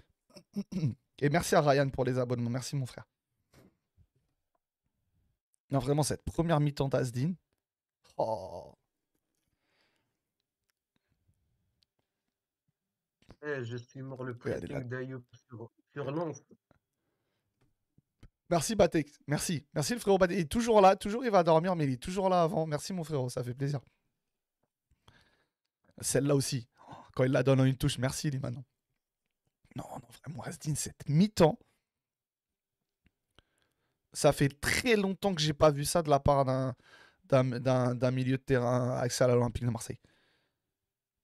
[SPEAKER 1] (clears throat) Et merci à Ryan pour les abonnements. Merci mon frère. Non, vraiment, cette première mi-temps d'Asdin.
[SPEAKER 2] Oh. Eh, je suis mort le plus d'Ayoub sur,
[SPEAKER 1] Merci Batek, merci. Merci le frérot Batek. Il est toujours là, toujours il va dormir, mais il est toujours là avant. Merci mon frérot, ça fait plaisir. Celle-là aussi quand il la donne en une touche, merci les maintenant. Non, non, vraiment, Asdin, cette mi-temps. Ça fait très longtemps que j'ai pas vu ça de la part d'un milieu de terrain axé à l'Olympique de Marseille.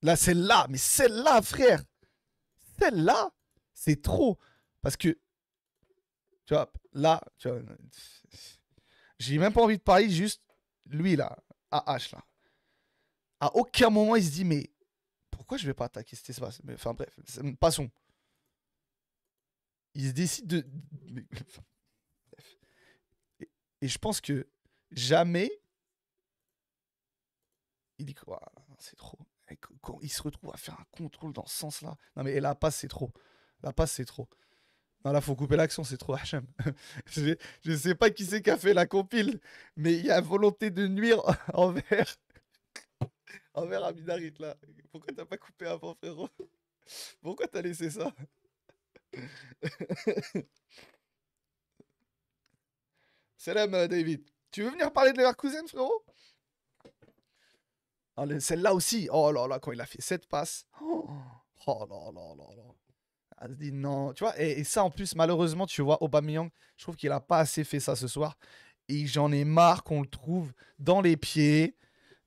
[SPEAKER 1] Là, c'est là mais c'est là frère, celle-là, c'est trop. Parce que, tu vois, là, tu vois, j'ai même pas envie de parler, juste lui, là, à H, là. À aucun moment, il se dit, mais pourquoi je vais pas attaquer cet espace Mais enfin bref, passons. Il se décide de. (laughs) Et, je pense que jamais. Il dit quoi C'est trop. quand il se retrouve à faire un contrôle dans ce sens-là. Non mais et la passe, c'est trop. La passe, c'est trop. Non, là, faut couper l'action, c'est trop HM. (laughs) je, sais pas qui c'est qui a fait la compile, mais il y a volonté de nuire (laughs)
[SPEAKER 2] envers
[SPEAKER 1] (laughs) envers Aminarit là. Pourquoi t'as pas coupé avant, frérot Pourquoi t'as laissé ça (laughs) Salam euh, David. Tu veux venir parler de Leverkusen, frérot Celle-là aussi. Oh là là, quand il a fait cette passes. (gasps) Oh, là là là là. Elle se dit non. Tu vois, et, et, ça en plus, malheureusement, tu vois, Aubameyang, je trouve qu'il a pas assez fait ça ce soir. Et j'en ai marre qu'on le trouve dans les pieds.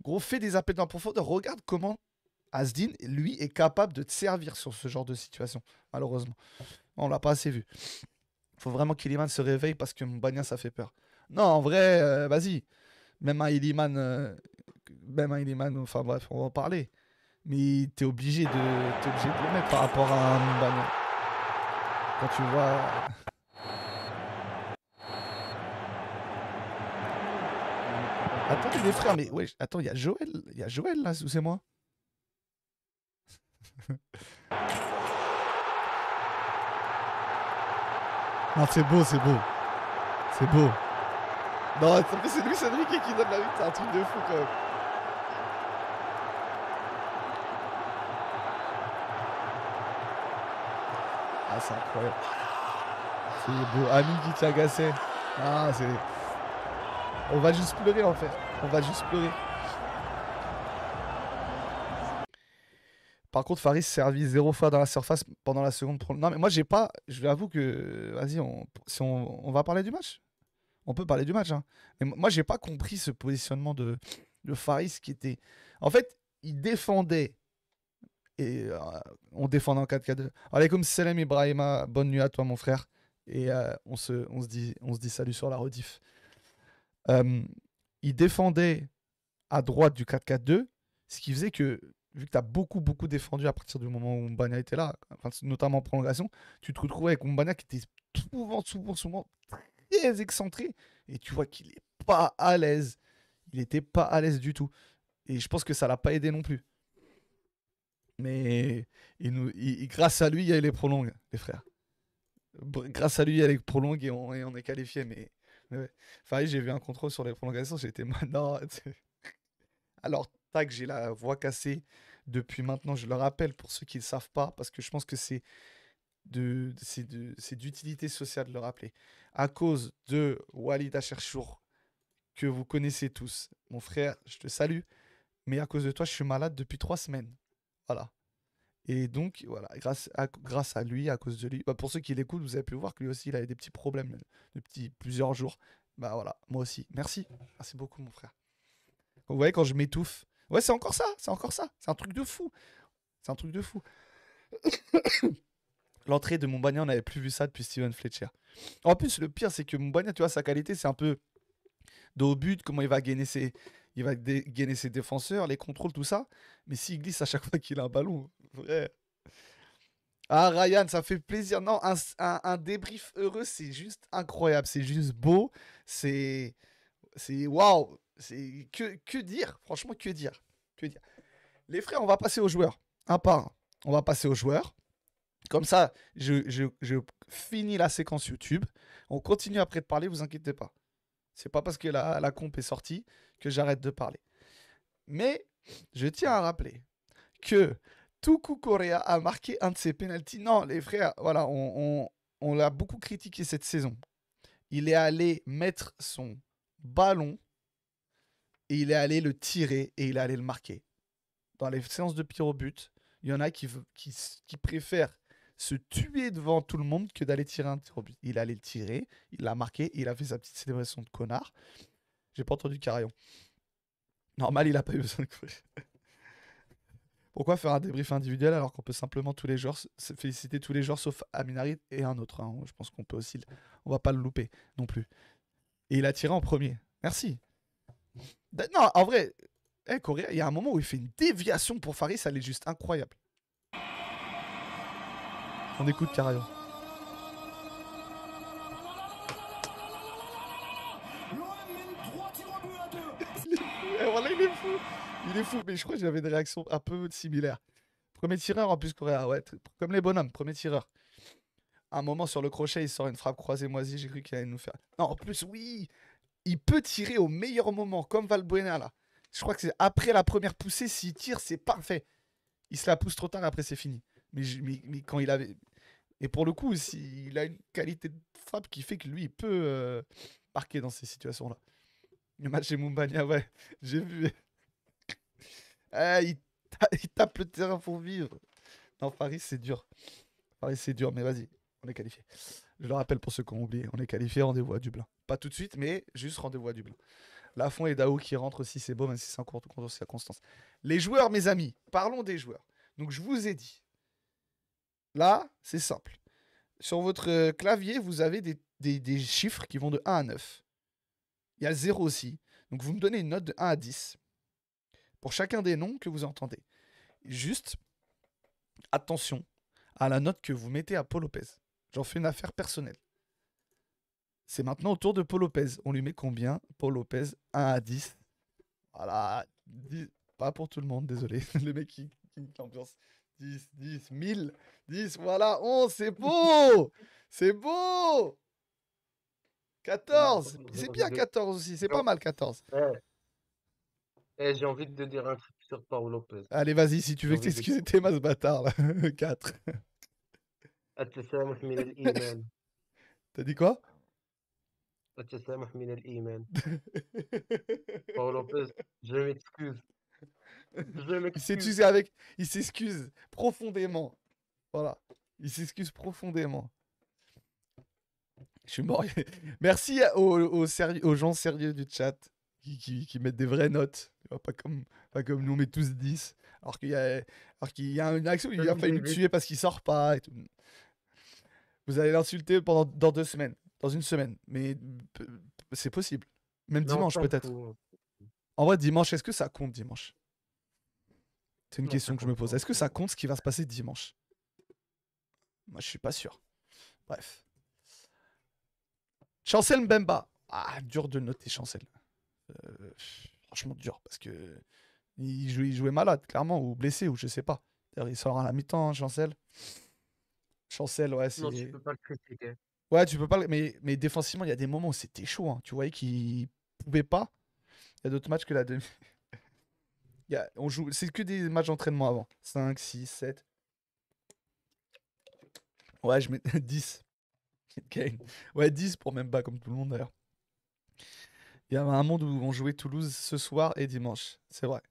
[SPEAKER 1] Gros, fais des appels dans la profondeur. Regarde comment Asdin, lui, est capable de te servir sur ce genre de situation. Malheureusement, on l'a pas assez vu. Faut vraiment qu'Iliman se réveille parce que Mbania, ça fait peur. Non, en vrai, euh, vas-y. Même à Iliman, euh, même un enfin bref, on va en parler. Mais t'es obligé de, es obligé de te mettre par rapport à Quand tu vois. Attendez les frères, mais attends, il y a Joël, il y a Joël là, ou c'est moi (laughs) Non, c'est beau, c'est beau. C'est beau. Non, c'est lui, c'est lui qui donne la vie, c'est un truc de fou quand même. Ah, c'est incroyable. C'est beau. Ami qui Ah, c'est. On va juste pleurer fait. On va juste pleurer. Par contre, Faris servit zéro fois dans la surface pendant la seconde Non, mais moi, j'ai pas. Je vais avouer que. Vas-y, on... on... va parler du match. On peut parler du match. Hein. Mais moi, j'ai pas compris ce positionnement de... de Faris qui était. En fait, il défendait. Et euh, on défendait en 4-4-2. comme salam Ibrahima, bonne nuit à toi, mon frère. Et euh, on, se... on, se dit... on se dit salut sur la rediff. Euh, il défendait à droite du 4-4-2, ce qui faisait que, vu que tu as beaucoup, beaucoup défendu à partir du moment où Mbanya était là, enfin, notamment en prolongation, tu te retrouvais avec Mbanya qui était souvent, souvent, souvent très excentré. Et tu vois qu'il n'est pas à l'aise. Il n'était pas à l'aise du tout. Et je pense que ça l'a pas aidé non plus. Mais nous, grâce à lui, il y a les prolongues, les frères. Grâce à lui, il y a les prolongues on, et on est qualifié. Mais j'ai vu un contrôle sur les prolongations, j'étais maintenant. Alors, tac, j'ai la voix cassée depuis maintenant. Je le rappelle pour ceux qui ne savent pas, parce que je pense que c'est de, d'utilité sociale de le rappeler. À cause de Walid Acherchour, que vous connaissez tous, mon frère, je te salue, mais à cause de toi, je suis malade depuis trois semaines. Voilà. Et donc, voilà, grâce à, grâce à lui, à cause de lui, bah, pour ceux qui l'écoutent, vous avez pu voir que lui aussi, il avait des petits problèmes de petits, plusieurs jours. Bah voilà, moi aussi. Merci. Merci ah, beaucoup, mon frère. Vous voyez, quand je m'étouffe. Ouais, c'est encore ça, c'est encore ça. C'est un truc de fou. C'est un truc de fou. (coughs) L'entrée de Montbagna, on n'avait plus vu ça depuis Steven Fletcher. En plus, le pire, c'est que Montbagna, tu vois, sa qualité, c'est un peu dos but, comment il va gagner ses, il va gainer ses défenseurs, les contrôles, tout ça. Mais s'il glisse à chaque (laughs) fois qu'il a un ballon, ah, Ryan, ça fait plaisir. Non, un, débrief heureux, c'est juste incroyable. C'est juste beau. C'est. C'est. Waouh! C'est. Que, que dire? Franchement, que dire? Que dire? Les frères, on va passer aux joueurs. Un par un. On va passer aux joueurs. Comme ça, je, finis la séquence YouTube. On continue après de parler, vous inquiétez pas. C'est pas parce que la, la comp est sortie que j'arrête de parler. Mais je tiens à rappeler que Tuku Korea a marqué un de ses pénalties. Non, les frères, voilà, on, l'a beaucoup critiqué cette saison. Il est allé mettre son ballon et il est allé le tirer et il est allé le marquer. Dans les séances de pire au but, il y en a qui, préfèrent se tuer devant tout le monde que d'aller tirer un tir au but. Il allait le tirer, il l'a marqué, il a fait sa petite célébration de connard. J'ai pas entendu Carillon. Normal, il a pas eu besoin de courir. Pourquoi faire un débrief individuel alors qu'on peut simplement tous les joueurs féliciter tous les joueurs sauf Aminarit et un autre hein, Je pense qu'on peut aussi, on va pas le louper non plus. Et il a tiré en premier. Merci. Non, en vrai, eh, il y a un moment où il fait une déviation pour Faris, elle est juste incroyable. On écoute Carillon. mais je crois que j'avais une réaction un peu similaire. Premier tireur en plus coréen, ouais, comme les bonhommes, premier tireur. À un moment sur le crochet, il sort une frappe croisée moisie, j'ai cru qu'il allait nous faire. Non, en plus, oui, il peut tirer au meilleur moment, comme Valbuena là. Je crois que c'est après la première poussée, s'il tire, c'est parfait. Il se la pousse trop tard, après c'est fini. Mais, mais, quand il avait. Et pour le coup, si, il a une qualité de frappe qui fait que lui, il peut parquer euh, dans ces situations-là. Le match chez Mumbania, ouais, j'ai vu. Eh, il, tape le terrain pour vivre. Non, Paris, c'est dur. Paris, c'est dur, mais vas-y, on est qualifié. Je le rappelle pour ceux qui ont oublié, on est qualifié, rendez-vous à Dublin. Pas tout de suite, mais juste rendez-vous à Dublin. Lafont et Dao qui rentrent aussi, c'est beau, même si c'est encore contre circonstance. Les joueurs, mes amis, parlons des joueurs. Donc, je vous ai dit, là, c'est simple. Sur votre euh, clavier, vous avez des, des chiffres qui vont de 1 à 9. Il y a 0 aussi. Donc, vous me donnez une note de 1 à 10 pour chacun des noms que vous entendez. Juste, attention à la note que vous mettez à Paul Lopez. J'en fais une affaire personnelle. C'est maintenant au tour de Paul Lopez. On lui met combien Paul Lopez 1 à 10. Voilà. 10. Pas pour tout le monde, désolé. (laughs) Le mec qui, qui, 10, 10, 1000, 10, voilà, 11, c'est beau C'est beau 14 C'est bien 14 aussi, c'est pas mal 14.
[SPEAKER 2] Eh, j'ai envie de dire un truc sur Paul Lopez. Allez, vas-y, si tu veux t'excuser,
[SPEAKER 1] t'es ce bâtard, là. 4. (laughs)
[SPEAKER 2] (laughs) T'as dit quoi (laughs) Paolo Lopez, je m'excuse. Il
[SPEAKER 1] s'excuse avec, il s'excuse profondément. Voilà, il s'excuse profondément. Je suis mort. Merci aux gens sérieux du chat qui, mettent des vraies notes. Pas comme, pas comme nous, on met tous 10. Alors qu'il y, a, a une action, il a failli le tuer parce qu'il sort pas. Et Vous allez l'insulter pendant dans deux semaines, dans une semaine. Mais c'est possible. Même dimanche, peut-être. Euh, en vrai, dimanche, est-ce que ça compte dimanche C'est une question que je me pose. Est-ce que ça compte ce qui va se passer dimanche Moi, je suis pas sûr. Bref. Chancel Mbemba. Ah, dur de noter Chancel. Euh, franchement dur parce que il jouait, malade, clairement, ou blessé, ou je sais pas. Il sort à la mi-temps, hein, Chancel. Chancel, ouais. Non, tu peux pas le critiquer. Ouais, tu peux pas. Mais, mais défensivement, il y a des moments où c'était chaud. Hein. Tu voyais qu'il pouvait pas. Il y a d'autres matchs que la demi. (laughs) y a... On joue. C'est que des matchs d'entraînement avant. 5, 6, 7. Ouais, je mets 10. (laughs) Ouais, 10 pour même pas, comme tout le monde d'ailleurs. Il y a un monde où on jouait Toulouse ce soir et dimanche. C'est vrai.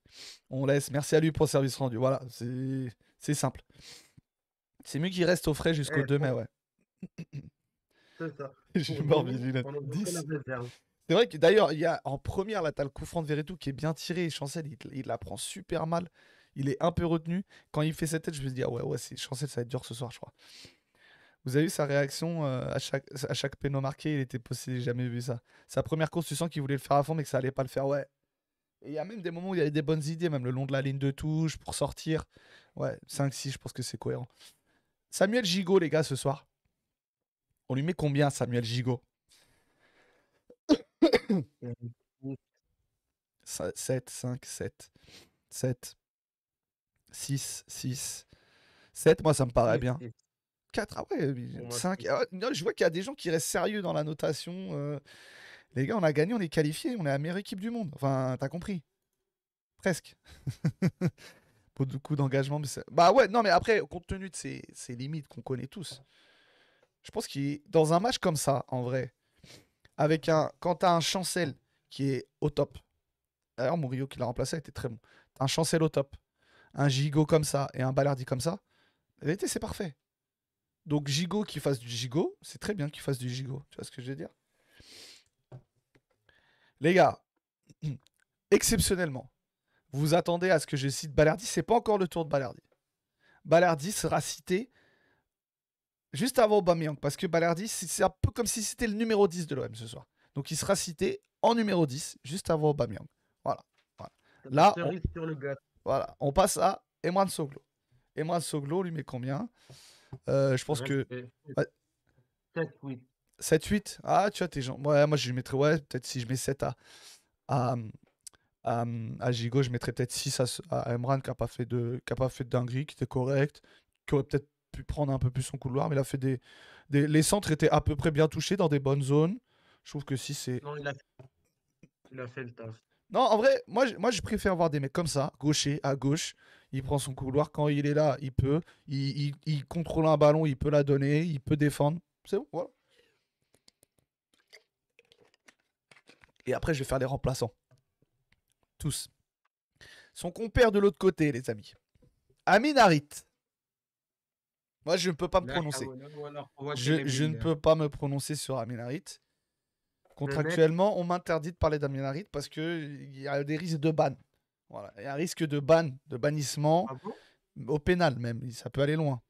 [SPEAKER 1] On laisse. Merci à lui pour le service rendu. Voilà, c'est simple. C'est mieux qu'il reste au frais jusqu'au 2 mai, ouais.
[SPEAKER 3] C'est ça. Je suis mort,
[SPEAKER 1] C'est vrai que d'ailleurs, il y a en première, là, t'as le coup Veretout qui est bien tiré. Chancel, il, la prend super mal. Il est un peu retenu. Quand il fait cette tête, je me dis, ah ouais, ouais, Chancel, ça va être dur ce soir, je crois. Vous avez vu sa réaction euh, à chaque, à chaque marqué, il était possédé, j'ai jamais vu ça. Sa première course, tu sens qu'il voulait le faire à fond, mais que ça allait pas le faire, ouais. il y a même des moments où il y avait des bonnes idées, même le long de la ligne de touche, pour sortir. Ouais, 5-6, je pense que c'est cohérent. Samuel Gigot, les gars, ce soir. On lui met combien, Samuel Gigot 7, 5, 7. 7. 6, 6. 7, moi, ça me paraît bien. 4, ah ouais, 5. Ah je vois qu'il y a des gens qui restent sérieux dans la notation. Euh. les gars, on a gagné, on est qualifié, on est la meilleure équipe du monde. Enfin, t'as compris. Presque. Pas (laughs) beaucoup d'engagement. Mais bah ouais, non, mais après, compte tenu de ces, limites qu'on connaît tous, je pense qu'il dans un match comme ça, en vrai, avec un, quand t'as un chancel qui est au top, d'ailleurs, Murillo qui l'a remplacé était très bon. un chancel au top, un gigot comme ça et un balardi comme ça, c'est parfait. Donc gigot qui fasse du gigot, c'est très bien qu'il fasse du gigot. Tu vois ce que je veux dire Les gars, (clears throat) exceptionnellement, vous attendez à ce que je cite Balardi. C'est pas encore le tour de Balardi. Balardi sera cité juste avant Aubameyang parce que Balardi, c'est un peu comme si c'était le numéro 10 de l'OM ce soir. Donc il sera cité en numéro 10 juste avant Aubameyang. Voilà. voilà. Là, on... passe à Emran Soglo. Emran Soglo, lui met combien euh, je pense que. 7-8. 7-8 ah. ah, tu vois, tes gens. Ouais, moi, je mettrais. Ouais, peut-être si je mets 7 à. à... Gigo, je mettrais peut-être 6 à, Emran qui n'a pas, fait de... fait de dinguerie, qui était correct, qui aurait peut-être pu prendre un peu plus son couloir, mais il a fait des, Les centres étaient à peu près bien touchés dans des bonnes zones. Je trouve que si c'est.
[SPEAKER 2] Non, il a fait le taf.
[SPEAKER 1] Non, en vrai, moi, moi, je préfère voir des mecs comme ça, gaucher, à gauche. Il prend son couloir. Quand il est là, il peut. Il, contrôle un ballon, il peut la donner, il peut défendre. C'est bon, voilà. Et après, je vais faire les remplaçants. Tous. Son compère de l'autre côté, les amis. Amin Harit. Moi, je ne peux pas me prononcer. Je, ne hein. peux pas me prononcer sur Amin Harit. Contractuellement, on m'interdit de parler d'Amien Harit parce qu'il y a des risques de ban. Voilà. Il y a un risque de ban, de bannissement, ah au pénal même. Ça peut aller loin.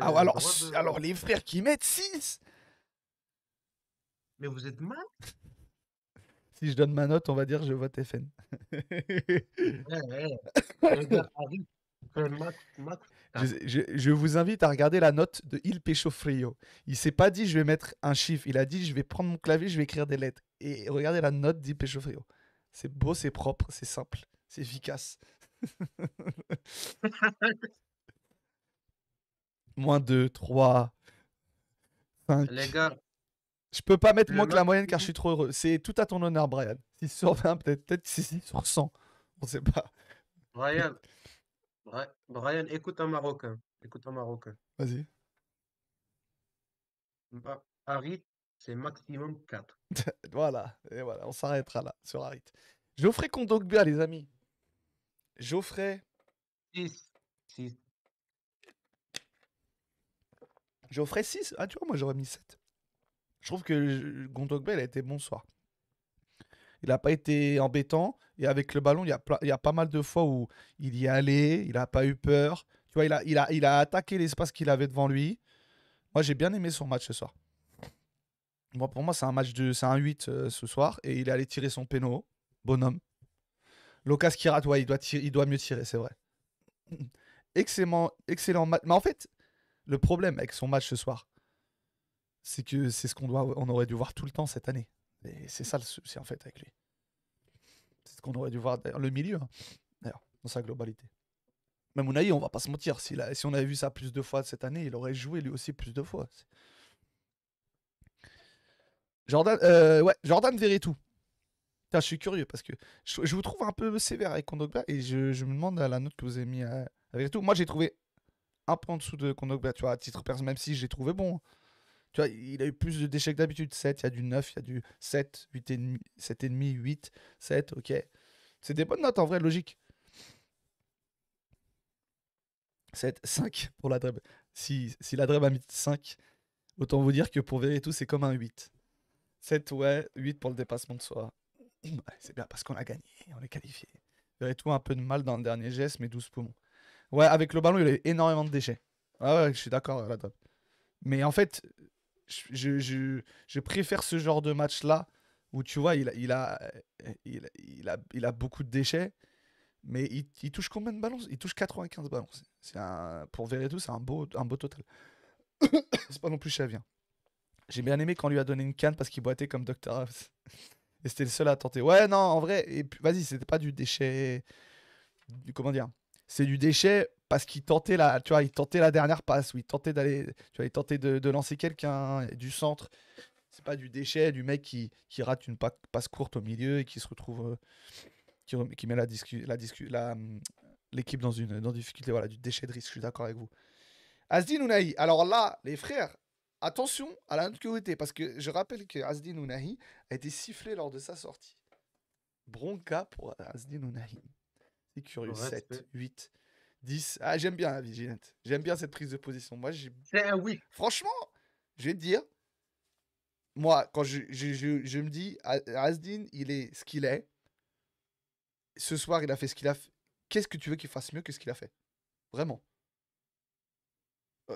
[SPEAKER 3] Ah, alors, alors, les frères
[SPEAKER 2] qui mettent 6 Mais vous êtes mal (laughs)
[SPEAKER 1] Si je donne ma note, on va dire je vote FN.
[SPEAKER 2] (laughs) ouais, ouais.
[SPEAKER 1] Ah. Je, vous invite à regarder la note de Il Pecho Frio. Il s'est pas dit je vais mettre un chiffre. Il a dit je vais prendre mon clavier, je vais écrire des lettres. Et regardez la note d'Il Pecho Frio. C'est beau, c'est propre, c'est simple, c'est efficace. (laughs) Moins 2, 3, 5. Les gars. Je peux pas mettre moins que la moyenne car je suis trop heureux. C'est tout à ton honneur, Brian. 6 sur 20, peut-être peut 6 sur 100. On sait pas.
[SPEAKER 2] Brian, (laughs) Brian, écoute un Marocain. Écoute un Marocain. Vas-y. Bah, Harit, c'est maximum 4.
[SPEAKER 1] (laughs) voilà, et voilà, on s'arrêtera là sur Harit. Geoffrey Kondogbia, les amis. Geoffrey. 6. 6. Geoffrey 6 Ah, tu vois, moi j'aurais mis 7. Je trouve que Gondogba, elle a été bonsoir il n'a pas été embêtant. Et avec le ballon, il y, a pas mal de fois où il y allait. il n'a pas eu peur. Tu vois, il a, attaqué l'espace qu'il avait devant lui. Moi, j'ai bien aimé son match ce soir. Moi, pour moi, c'est un match de, c'est un 8 euh, ce soir. Et il est allé tirer son péno. Bonhomme. Lucas qui rate, il doit, il doit mieux tirer, c'est vrai. (laughs) Excellent, excellent match. Mais en fait, le problème avec son match ce soir, c'est que c'est ce qu'on doit, on aurait dû voir tout le temps cette année c'est ça le souci en fait avec lui. C'est ce qu'on aurait dû voir dans le milieu, hein, d'ailleurs, dans sa globalité. Même Unai, on va pas se mentir, si, si on avait vu ça plus de fois cette année, il aurait joué lui aussi plus de fois. Jordan, euh, ouais, Jordan Veretout. je suis curieux parce que je, vous trouve un peu sévère avec Kondogba et je, me demande à la note que vous avez mis à, tout Veretout. Moi, j'ai trouvé un peu en dessous de Kondogba, tu vois, à titre perso, même si j'ai trouvé bon. Tu vois, il a eu plus de déchets que d'habitude. 7, il y a du 9, il y a du 7, 8,5, demi, 8, 7, ok. C'est des bonnes notes en vrai, logique. 7, 5 pour la dreb. Si, la dreb a mis 5, autant vous dire que pour tout c'est comme un 8. 7, ouais, 8 pour le dépassement de soi. (clears throat) C'est bien parce qu'on a gagné, on est qualifié. Veretout un peu de mal dans le dernier geste, mais 12 poumons. Ouais, avec le ballon, il a eu énormément de déchets. Ah ouais, je suis d'accord, la dreb. Mais en fait, je, je, préfère ce genre de match-là où tu vois, il a, il a, euh, il il a, beaucoup de déchets, mais il, il touche combien de ballons Il touche 95 ballons. C'est un, pour tout c'est un beau, un beau total. (coughs) c'est pas non plus chavien. Hein. J'ai bien aimé quand on lui a donné une canne parce qu'il boitait comme Dr. House. Et c'était le seul à tenter. Ouais, non, en vrai, et vas-y, c'était pas du déchet. comment dire C'est du déchet parce qu'il tentait la, tu vois, la dernière passe, oui, il tentait d'aller, tu vois, il de, lancer quelqu'un du centre. C'est pas du déchet, du mec qui, rate une passe courte au milieu et qui se retrouve, euh, qui, met la la la, hum, l'équipe dans une, dans difficulté, voilà, du déchet de risque. Je suis d'accord avec vous. Azdine Ounahi. Alors là, les frères, attention à la parce que je rappelle que Azdine Ounahi a été sifflé lors de sa sortie. Bronca pour Azdine Ounahi. C'est curieux. 7, 8. 10. Ah, j'aime bien la vigilante. J'aime bien cette prise de position. Moi, j'ai. oui. Franchement, je vais te dire. Moi, quand je, je, je, me dis, Asdin, il est ce qu'il est. Ce soir, il a fait ce qu'il a fait. Qu'est-ce que tu veux qu'il fasse mieux que ce qu'il a fait Vraiment.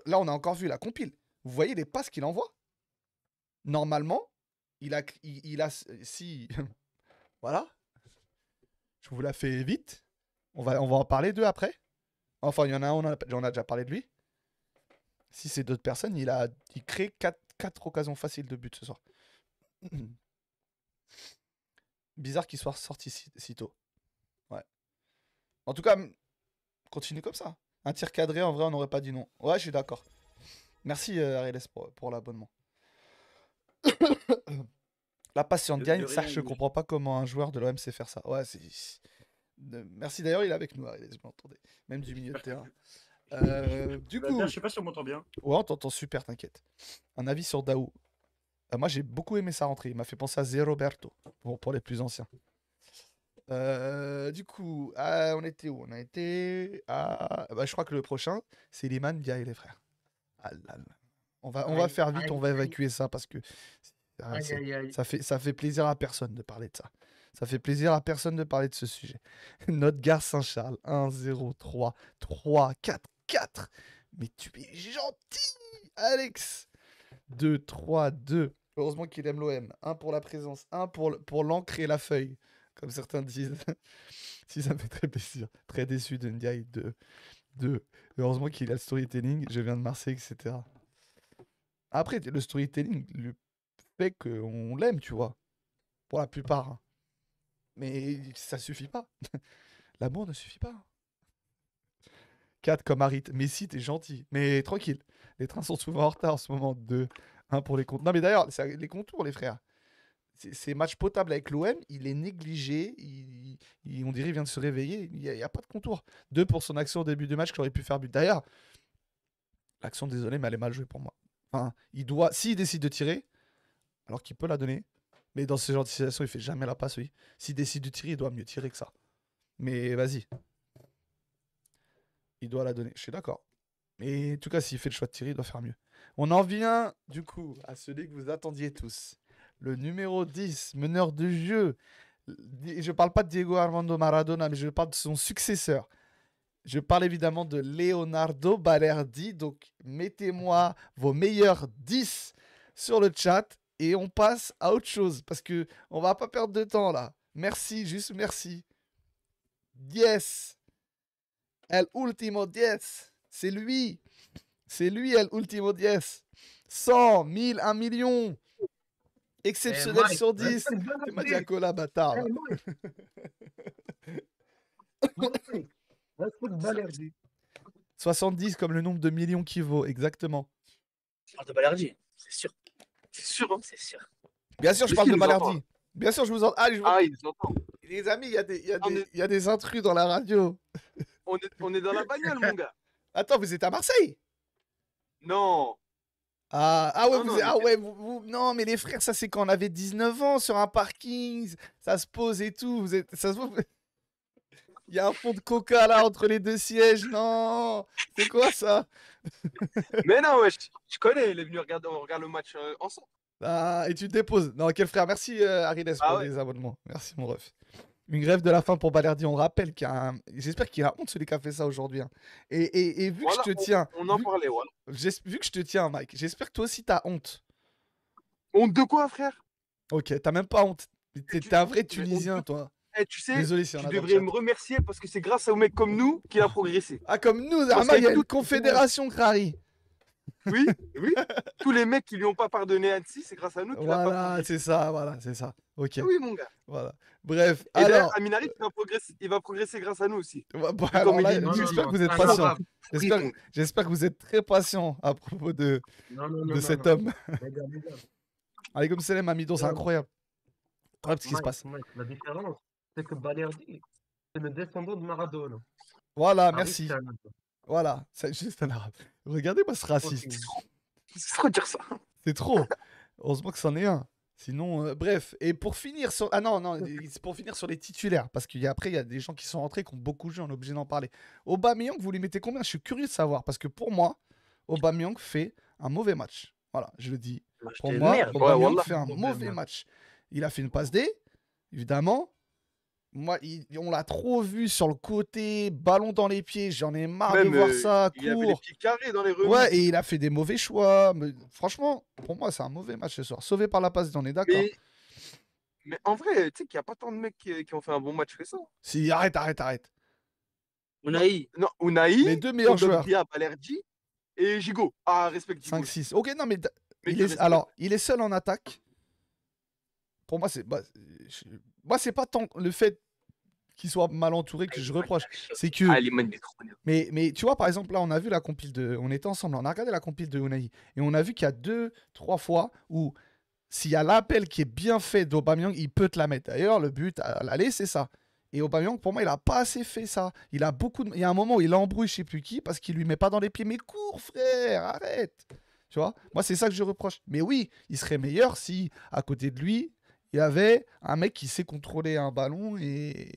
[SPEAKER 1] Là, on a encore vu la compile. Vous voyez les passes qu'il envoie Normalement, il a, il, a. Si. (laughs) voilà. Je vous la fais vite. On va, on va en parler d'eux après. Enfin, il y en a un, on, a, a déjà parlé de lui. Si c'est d'autres personnes, il, a, il crée 4, occasions faciles de but ce soir. (clears throat) Bizarre qu'il soit sorti si, tôt. Ouais. En tout cas, continue comme ça. Un tir cadré, en vrai, on n'aurait pas dit non. Ouais, je suis d'accord. Merci, euh, pour, l'abonnement. (coughs) La patiente gagne, ça, je comprends pas comment un joueur de l'OM sait faire ça. Ouais, c'est. Merci d'ailleurs, il est avec nous, même du milieu de terrain. (laughs) Euh, du bah, coup, je sais pas si on m'entend bien. Ouais, on t'entend super, t'inquiète. Un avis sur Daou. Euh, moi, j'ai beaucoup aimé sa rentrée. Il m'a fait penser à Zé Roberto, pour, pour les plus anciens. Euh, du coup, euh, on était où On a été à. Bah, je crois que le prochain, c'est Liman Dia et les frères. Ah on va, on va faire vite, on va évacuer ça parce que ah, ça, fait, ça fait plaisir à personne de parler de ça. Ça fait plaisir à personne de parler de ce sujet. (laughs) Notre gare Saint-Charles, 1, 0, 3, 3, 4, 4. Mais tu es gentil, Alex 2, 3, 2. Heureusement qu'il aime l'OM. 1 pour la présence, 1 pour l'encre et la feuille, comme certains disent. (laughs) si ça me fait très plaisir. Très déçu de Ndiaye 2. 2. Heureusement qu'il a le storytelling, je viens de Marseille, etc. Après, le storytelling, le fait qu'on l'aime, tu vois. Pour la plupart. Hein. Mais ça suffit pas. (laughs) L'amour ne suffit pas. 4 comme Harit. Mais si, t'es gentil. Mais tranquille. Les trains sont souvent en retard en ce moment. 2. 1 pour les contours. Non, mais d'ailleurs, les contours, les frères. Ces matchs potables avec l'OM, il est négligé. on dirait qu'il vient de se réveiller. Il n'y a, pas de contours. 2 pour son action au début du match qui aurait pu faire but. D'ailleurs, l'action, désolé, mais elle est mal jouée pour moi. Enfin, il doit, s'il décide de tirer, alors qu'il peut la donner, mais dans ce genre de situation, il fait jamais la passe, Oui, S'il décide de tirer, il doit mieux tirer que ça. Mais vas-y. Il doit la donner. Je suis d'accord. Mais en tout cas, s'il fait le choix de tirer, il doit faire mieux. On en vient, du coup, à celui que vous attendiez tous. Le numéro 10, meneur de jeu. Je ne parle pas de Diego Armando Maradona, mais je parle de son successeur. Je parle évidemment de Leonardo Balerdi. Donc, mettez-moi vos meilleurs 10 sur le chat et on passe à autre chose parce que on va pas perdre de temps là. Merci, juste merci. Yes. El Ultimo 10 C'est lui. C'est lui, El Ultimo 10 100, 1000, 1 million. Exceptionnel eh, sur 10. dit Cola, bâtard. 70 eh, (laughs) comme le nombre de millions qui vaut, exactement.
[SPEAKER 2] Ah, c'est sûr. C'est sûr, hein.
[SPEAKER 1] c'est sûr. Bien sûr, je parle de Balardi. Bien sûr, je vous entends. Ah, Les amis, il y, a des, y, intrus dans la radio. On est, dans la bagnole, mon gars. (laughs) Attends, vous êtes à Marseille Non. Ah, ah, ah ouais, vous, êtes... ah ouais non, mais les frères, ça c'est quand on avait 19 ans sur un parking, ça se pose et tout. Vous êtes, ça se... (laughs) Il y a un fond de coca là entre les deux sièges, non C'est quoi ça mais non,
[SPEAKER 2] je, connais, il est venu regarder, regarde le match euh, ensemble.
[SPEAKER 1] Ah, et tu te déposes. Non, quel frère. Merci, euh, pour ah les abonnements. Merci, mon ref. Une grève de la faim pour Balerdi. On rappelle qu'il y a un... J'espère qu'il a honte celui qui a fait ça aujourd'hui. Hein. Et, et, vu que je te tiens. On, en parlait, Wal. Vu que je te tiens, Mike, j'espère que toi aussi t'as honte. Honte de quoi, frère Ok, t'as même pas honte. T'es un vrai Tunisien, toi. Eh, tu
[SPEAKER 2] sais, tu devrais me remercier parce que c'est grâce à un mec comme nous qu'il a ah. progressé. Ah, comme nous, il y a toute confédération, Crary. Oui, (laughs) oui. Tous les mecs qui lui ont pas pardonné Annecy, c'est grâce à nous voilà,
[SPEAKER 1] c'est ça, voilà, c'est ça. Ok. Ah oui, mon gars. Voilà. Bref. Et alors...
[SPEAKER 2] Aminari, il va, progresser, il va progresser grâce à nous aussi. Bah,
[SPEAKER 1] j'espère que vous êtes très patient à propos de, de cet homme. Allez, comme c'est les mamidons, c'est incroyable. ce qui se passe
[SPEAKER 2] c'est que Balerdi, c'est le descendant de Maradona. Voilà, ah merci.
[SPEAKER 1] Voilà, c'est juste un arabe. Regardez-moi ce raciste. C'est (laughs) trop dire ça. C'est trop. Heureusement que c'en est un. Sinon, euh, bref. Et pour finir sur, ah non, non, pour finir sur les titulaires, parce qu'il après, il y a des gens qui sont rentrés qui ont beaucoup joué, on est obligé d'en parler. Aubameyang, vous lui mettez combien Je suis curieux de savoir, parce que pour moi, Aubameyang fait un mauvais match. Voilà, je le dis. pour moi, Aubameyang fait un mauvais match. Il a fait une passe D, évidemment. Moi, on l'a trop vu sur le côté, ballon dans les pieds, j'en ai marre de voir euh, ça. court. Ouais, et il a fait des mauvais choix. franchement, pour moi, c'est un mauvais match ce soir. Sauvé par la passe, on est d'accord.
[SPEAKER 2] Mais... en vrai, tu sais qu'il n'y a pas tant de mecs qui, ont fait un bon match que ça.
[SPEAKER 1] Si, arrête, arrête, arrête.
[SPEAKER 2] Unai. Non, Unai. Les deux meilleurs joueurs.
[SPEAKER 1] et Gigo. Ah, respect. 5-6. Ok, non, mais, il est, alors, il est seul en attaque. Pour moi, c'est. Bah, moi, c'est pas tant le fait qu'il soit mal entouré que je reproche. C'est que. Ah, mais, mais tu vois, par exemple, là, on a vu la compile de. On était ensemble, on a regardé la compile de Unai. Et on a vu qu'il y a deux, trois fois où s'il y a l'appel qui est bien fait d'obamyang il peut te la mettre. D'ailleurs, le but à l'aller, c'est ça. Et obamyang pour moi, il a pas assez fait ça. Il a beaucoup. De... Il y a un moment où il embrouille, je sais plus qui, parce qu'il lui met pas dans les pieds. Mais cours, frère, arrête. Tu vois, moi c'est ça que je reproche. Mais oui, il serait meilleur si à côté de lui, il y avait un mec qui sait contrôler un ballon et,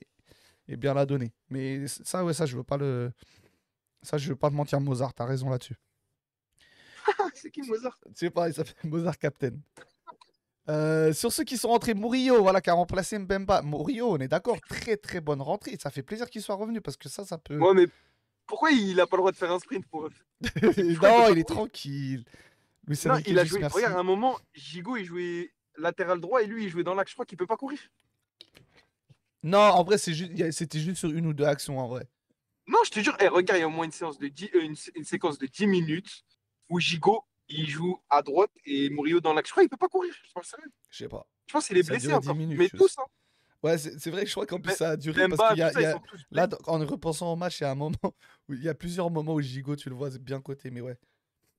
[SPEAKER 1] et bien la donner. Mais ça, ouais, ça, je veux pas le. Ça, je veux pas mentir, Mozart, t'as raison là-dessus. (laughs) c'est qui Mozart C'est pas, ça fait Mozart Captain. Euh, sur ceux qui sont rentrés, Murillo, voilà, qui a remplacé Mbemba. Murillo, on est d'accord, très très bonne rentrée. Ça fait plaisir qu'il soit revenu parce que ça, ça peut. mais
[SPEAKER 2] pourquoi il a pas le
[SPEAKER 1] droit de faire un sprint pour... (laughs) Non, il est tranquille. il a joué. Regarde, à un moment,
[SPEAKER 2] Gigo, il jouait latéral droit et lui, il jouait dans l'axe. Je crois qu'il peut pas courir.
[SPEAKER 1] Non, en vrai, c'était juste, juste sur une ou deux actions en vrai.
[SPEAKER 2] Non, je te jure, eh, regarde, il y a au moins une, séance de 10, euh, une, séquence de 10 minutes où Gigot, il joue à droite et Murillo dans l'axe. Je crois qu'il peut pas courir. Je pense Je sais pas. Je pense qu'il est blessé encore. Minutes, mais tous, hein. Ouais, c'est vrai je crois qu'en plus ça a duré parce
[SPEAKER 1] là en repensant au match, il y a un moment (laughs) où il y a plusieurs moments où Gigot, tu le vois bien côté, mais ouais.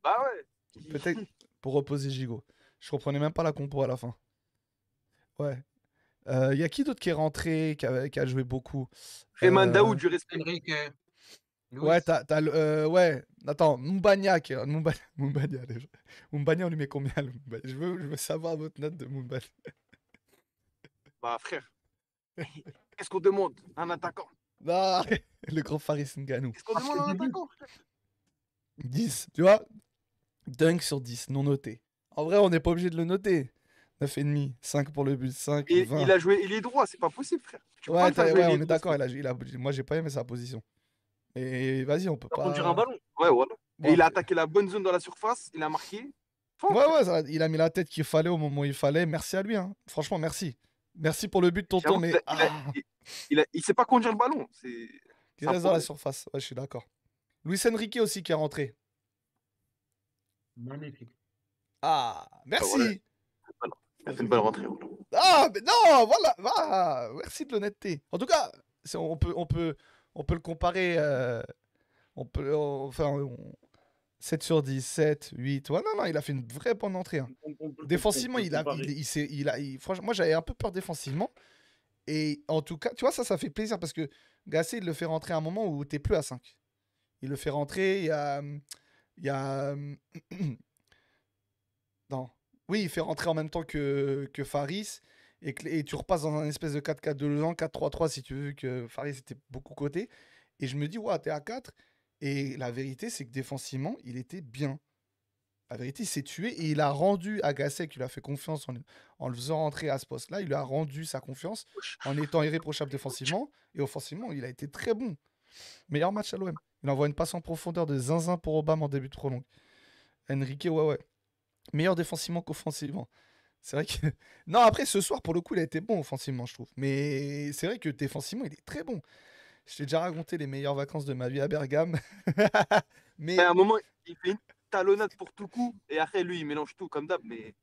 [SPEAKER 2] Bah ouais.
[SPEAKER 1] Peut-être pour reposer Gigot. Je reprenais même pas la compo à la fin. Ouais. Il euh, y a qui d'autre qui est rentré, qui a, joué beaucoup Raymond Daoud
[SPEAKER 2] euh, du que... Euh, ouais,
[SPEAKER 1] t'as, le, euh, ouais, attends, Mumbagnac, qui déjà. on lui met combien je veux, je veux savoir votre note de Mumbania. (laughs)
[SPEAKER 2] Bah frère, qu'est-ce qu'on demande Un attaquant Non, (laughs)
[SPEAKER 1] le grand Faris Nganou. Qu'est-ce qu'on ah, demande un attaquant 10, tu vois Dunk sur 10, non noté. En vrai, on n'est pas obligé de le noter. 9,5, 5 pour le but, 5. Et il
[SPEAKER 2] a joué, il est droit, c'est pas possible, frère. ouais, on est
[SPEAKER 1] d'accord. moi, j'ai pas aimé sa position. Et vas-y, on peut pas. un
[SPEAKER 2] ballon. Ouais, voilà. il a attaqué la bonne zone dans la surface, il a marqué.
[SPEAKER 1] ouais, ouais, il a mis la tête qu'il fallait au moment où il fallait. Merci à lui. Hein. Franchement, merci. Merci
[SPEAKER 2] pour le but, tonton. Mais... Il, ah. il, sait pas conduire le ballon. Il reste dans la
[SPEAKER 1] surface. Ouais, je suis d'accord. Luis Enrique aussi qui est rentré.
[SPEAKER 2] Magnifique. Ah, merci. a bah, fait une bonne rentrée.
[SPEAKER 1] Ah, mais non, voilà. Ah, merci de l'honnêteté. En tout cas, on peut, on peut, on peut le comparer. Euh, on peut, enfin, 7 sur 10, 7, 8. Ouais, il a fait une vraie bonne entrée. Hein.
[SPEAKER 2] Défensivement, il a, il,
[SPEAKER 1] il, a, franchement, moi j'avais un peu peur défensivement. Et en tout cas, tu vois, ça, ça fait plaisir parce que Gassé, il le fait rentrer à un moment où t'es plus à 5. Il le fait rentrer, il y Il y a (clears throat) Oui, il fait rentrer en même temps que, que Faris. Et, et tu repasses dans un espèce de 4 4 2 4 3 3 si tu veux, que Faris était beaucoup coté. Et je me dis, ouais, t'es à 4. Et la vérité, c'est que défensivement, il était bien. La vérité, il s'est tué et il a rendu à qu'il lui a fait confiance en, le faisant rentrer à ce poste-là, il lui a rendu sa confiance en étant irréprochable défensivement et offensivement, il a été très bon. Meilleur match à l'OM. Il envoie une passe en profondeur de zinzin pour Obama en début trop long. Enrique, ouais, ouais meilleur défensivement qu'offensivement. C'est vrai que. (laughs) Non, après, ce soir, pour le coup, il a été bon offensivement, je trouve. Mais c'est vrai que défensivement, il est très bon. Je t'ai déjà raconté les meilleures vacances de ma vie à Bergame. (laughs)
[SPEAKER 2] mais... à un moment, il fait une talonnade pour tout coup. Et après, lui, il mélange tout comme d'hab. Mais.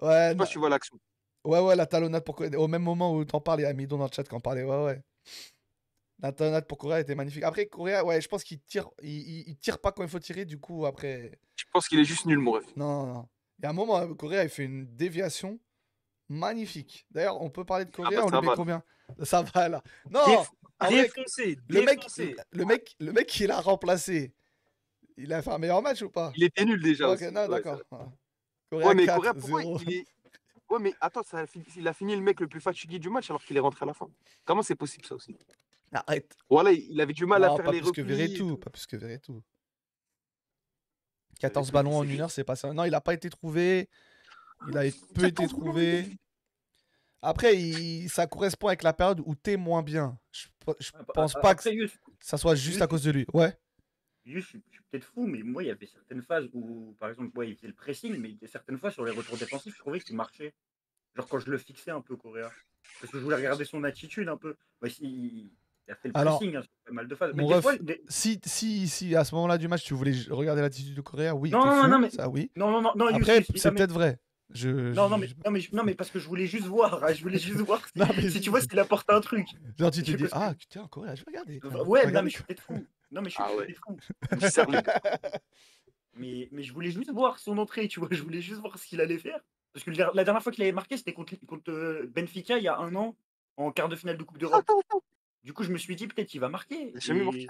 [SPEAKER 2] Ouais. Je tu vois l'action.
[SPEAKER 1] Ouais, ouais, la talonnade pour Au même moment où t'en parles, il y a Midon dans le chat qui en parlait. Ouais, ouais. La talonnade pour Correa était magnifique. Après, Correa, ouais, je pense qu'il tire. Il, tire pas quand il faut tirer. Du coup, après. Je pense
[SPEAKER 2] qu'il est juste nul, mon
[SPEAKER 1] ref. Non, non, non. Et à un moment, euh, Correa il fait une déviation magnifique. D'ailleurs, on peut parler de ah Correa, bah, on le met combien Ça va là. Non Déf ah ah Le, mec, le, mec, le mec qui l'a remplacé, il a fait un meilleur match ou pas Il était nul déjà. ouais, d'accord. Correa mais pourquoi
[SPEAKER 2] il est... Ouais, mais attends, ça il a fini le mec le plus fatigué du match alors qu'il est rentré à la fin. Comment c'est possible ça aussi Arrête. Voilà, il avait du mal à faire pas les plus Que Veretout,
[SPEAKER 1] pas plus que Veretout. 14 ballons en une heure, c'est pas ça. Non, il n'a pas été trouvé. Il a peu été trouvé. Après, il, ça correspond avec la période où t'es moins bien. Je, ah, bah, pense pas que ça soit juste à cause de lui. Ouais.
[SPEAKER 2] je suis, peut-être fou, mais moi, il y avait certaines phases où, par exemple, ouais, il faisait le pressing, mais certaines fois sur les retours défensifs, je trouvais qu'il marchait. Genre quand je le fixais un peu, Correa. Parce que je voulais regarder son attitude un peu. Bah, il, il a fait le Alors, hein, mal de phases. Mais
[SPEAKER 1] si, si, si à ce moment-là du match, tu voulais regarder l'attitude de Correa, oui. Non, non, fou, non, mais... ça, oui. Non, non, non, Après, c'est peut-être vrai. non, non, mais,
[SPEAKER 2] non, mais, parce que je voulais juste voir. Hein, je voulais juste voir (laughs) si, tu vois ce qu'il apporte un truc.
[SPEAKER 1] tu te dis, ah,
[SPEAKER 2] putain, Correa, je vais regarder. ouais, non, mais je suis peut-être fou. Non, mais je suis, je ah fou. (laughs) (laughs) mais, mais je voulais juste voir son entrée, tu vois. Je voulais juste voir ce qu'il allait faire. Parce que la dernière fois qu'il avait marqué, c'était contre, contre euh, Benfica il y a un an en quart de finale de Coupe d'Europe. Du coup, je me suis dit, peut-être qu'il va marquer. Il et... marqué.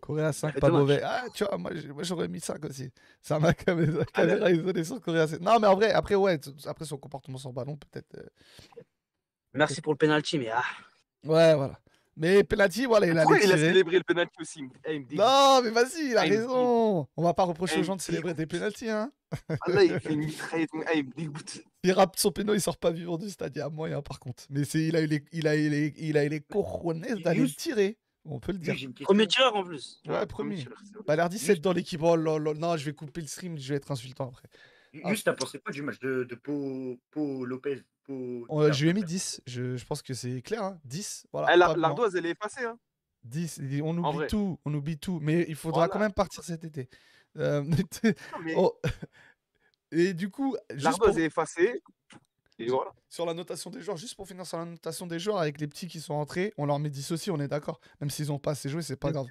[SPEAKER 1] Coréa 5, pas mauvais. Ah, tu vois, moi, j'aurais mis 5 aussi. Ça m'a quand même ah, isolé sur Coréa Non, mais en vrai, après, ouais, après son comportement sans ballon, peut-être. Euh,
[SPEAKER 2] Merci pour le penalty, mais ah.
[SPEAKER 1] Ouais, voilà. Mais penalty, voilà, il a il a célébré le
[SPEAKER 2] penalty aussi eh, Non, mais vas-y, il a ah, raison.
[SPEAKER 1] On va pas reprocher eh, aux gens de célébrer
[SPEAKER 2] des penalties, hein.
[SPEAKER 1] Ah, il fait eh, rappe son péno, il sort pas vivant du stade, il y a moyen par contre. Mais il a eu les, il a il a les d'aller le tirer. On peut le dire. Premier tireur en plus. Ouais, premier. Balardi, c'est dans l'équipe. Oh non, je vais couper le stream, je vais être insultant après. Juste, t'as
[SPEAKER 3] pensé quoi du match de, de Pau
[SPEAKER 2] Lopez je
[SPEAKER 1] lui ai mis 10. Je, pense que c'est clair.
[SPEAKER 2] 10. Hein. Voilà, eh, L'ardoise, elle est effacée.
[SPEAKER 1] 10. Hein. On oublie tout. On oublie tout. Mais il faudra quand même partir cet été. Euh, (laughs) et du coup. L'ardoise est effacée. Et voilà. Sur la notation des joueurs,
[SPEAKER 2] juste pour finir sur la notation des
[SPEAKER 1] joueurs, avec les petits qui sont entrés, on leur met 10 aussi, on est d'accord. Même s'ils n'ont pas assez joué, c'est pas grave.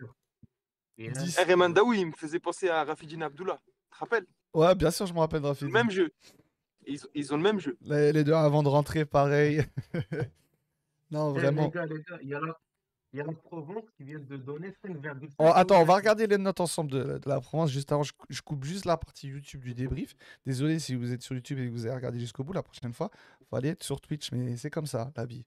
[SPEAKER 2] Eh, Raymond Daoui, il me faisait penser à Rafidine Abdullah. Tu te
[SPEAKER 1] rappelles Ouais, bien sûr, je me rappelle Rafidine. Même jeu.
[SPEAKER 2] Ils, ont le même jeu.
[SPEAKER 1] Les, deux avant de rentrer, pareil. non, vraiment.
[SPEAKER 2] il y a la, Provence qui vient de donner 5,5. Oh,
[SPEAKER 1] attends, on va regarder les notes ensemble de, la Provence juste avant. Je, coupe juste la partie YouTube du débrief. Désolé si vous êtes sur YouTube et que vous avez regardé jusqu'au bout. La prochaine fois, il faut aller être sur Twitch. Mais c'est comme ça, la vie.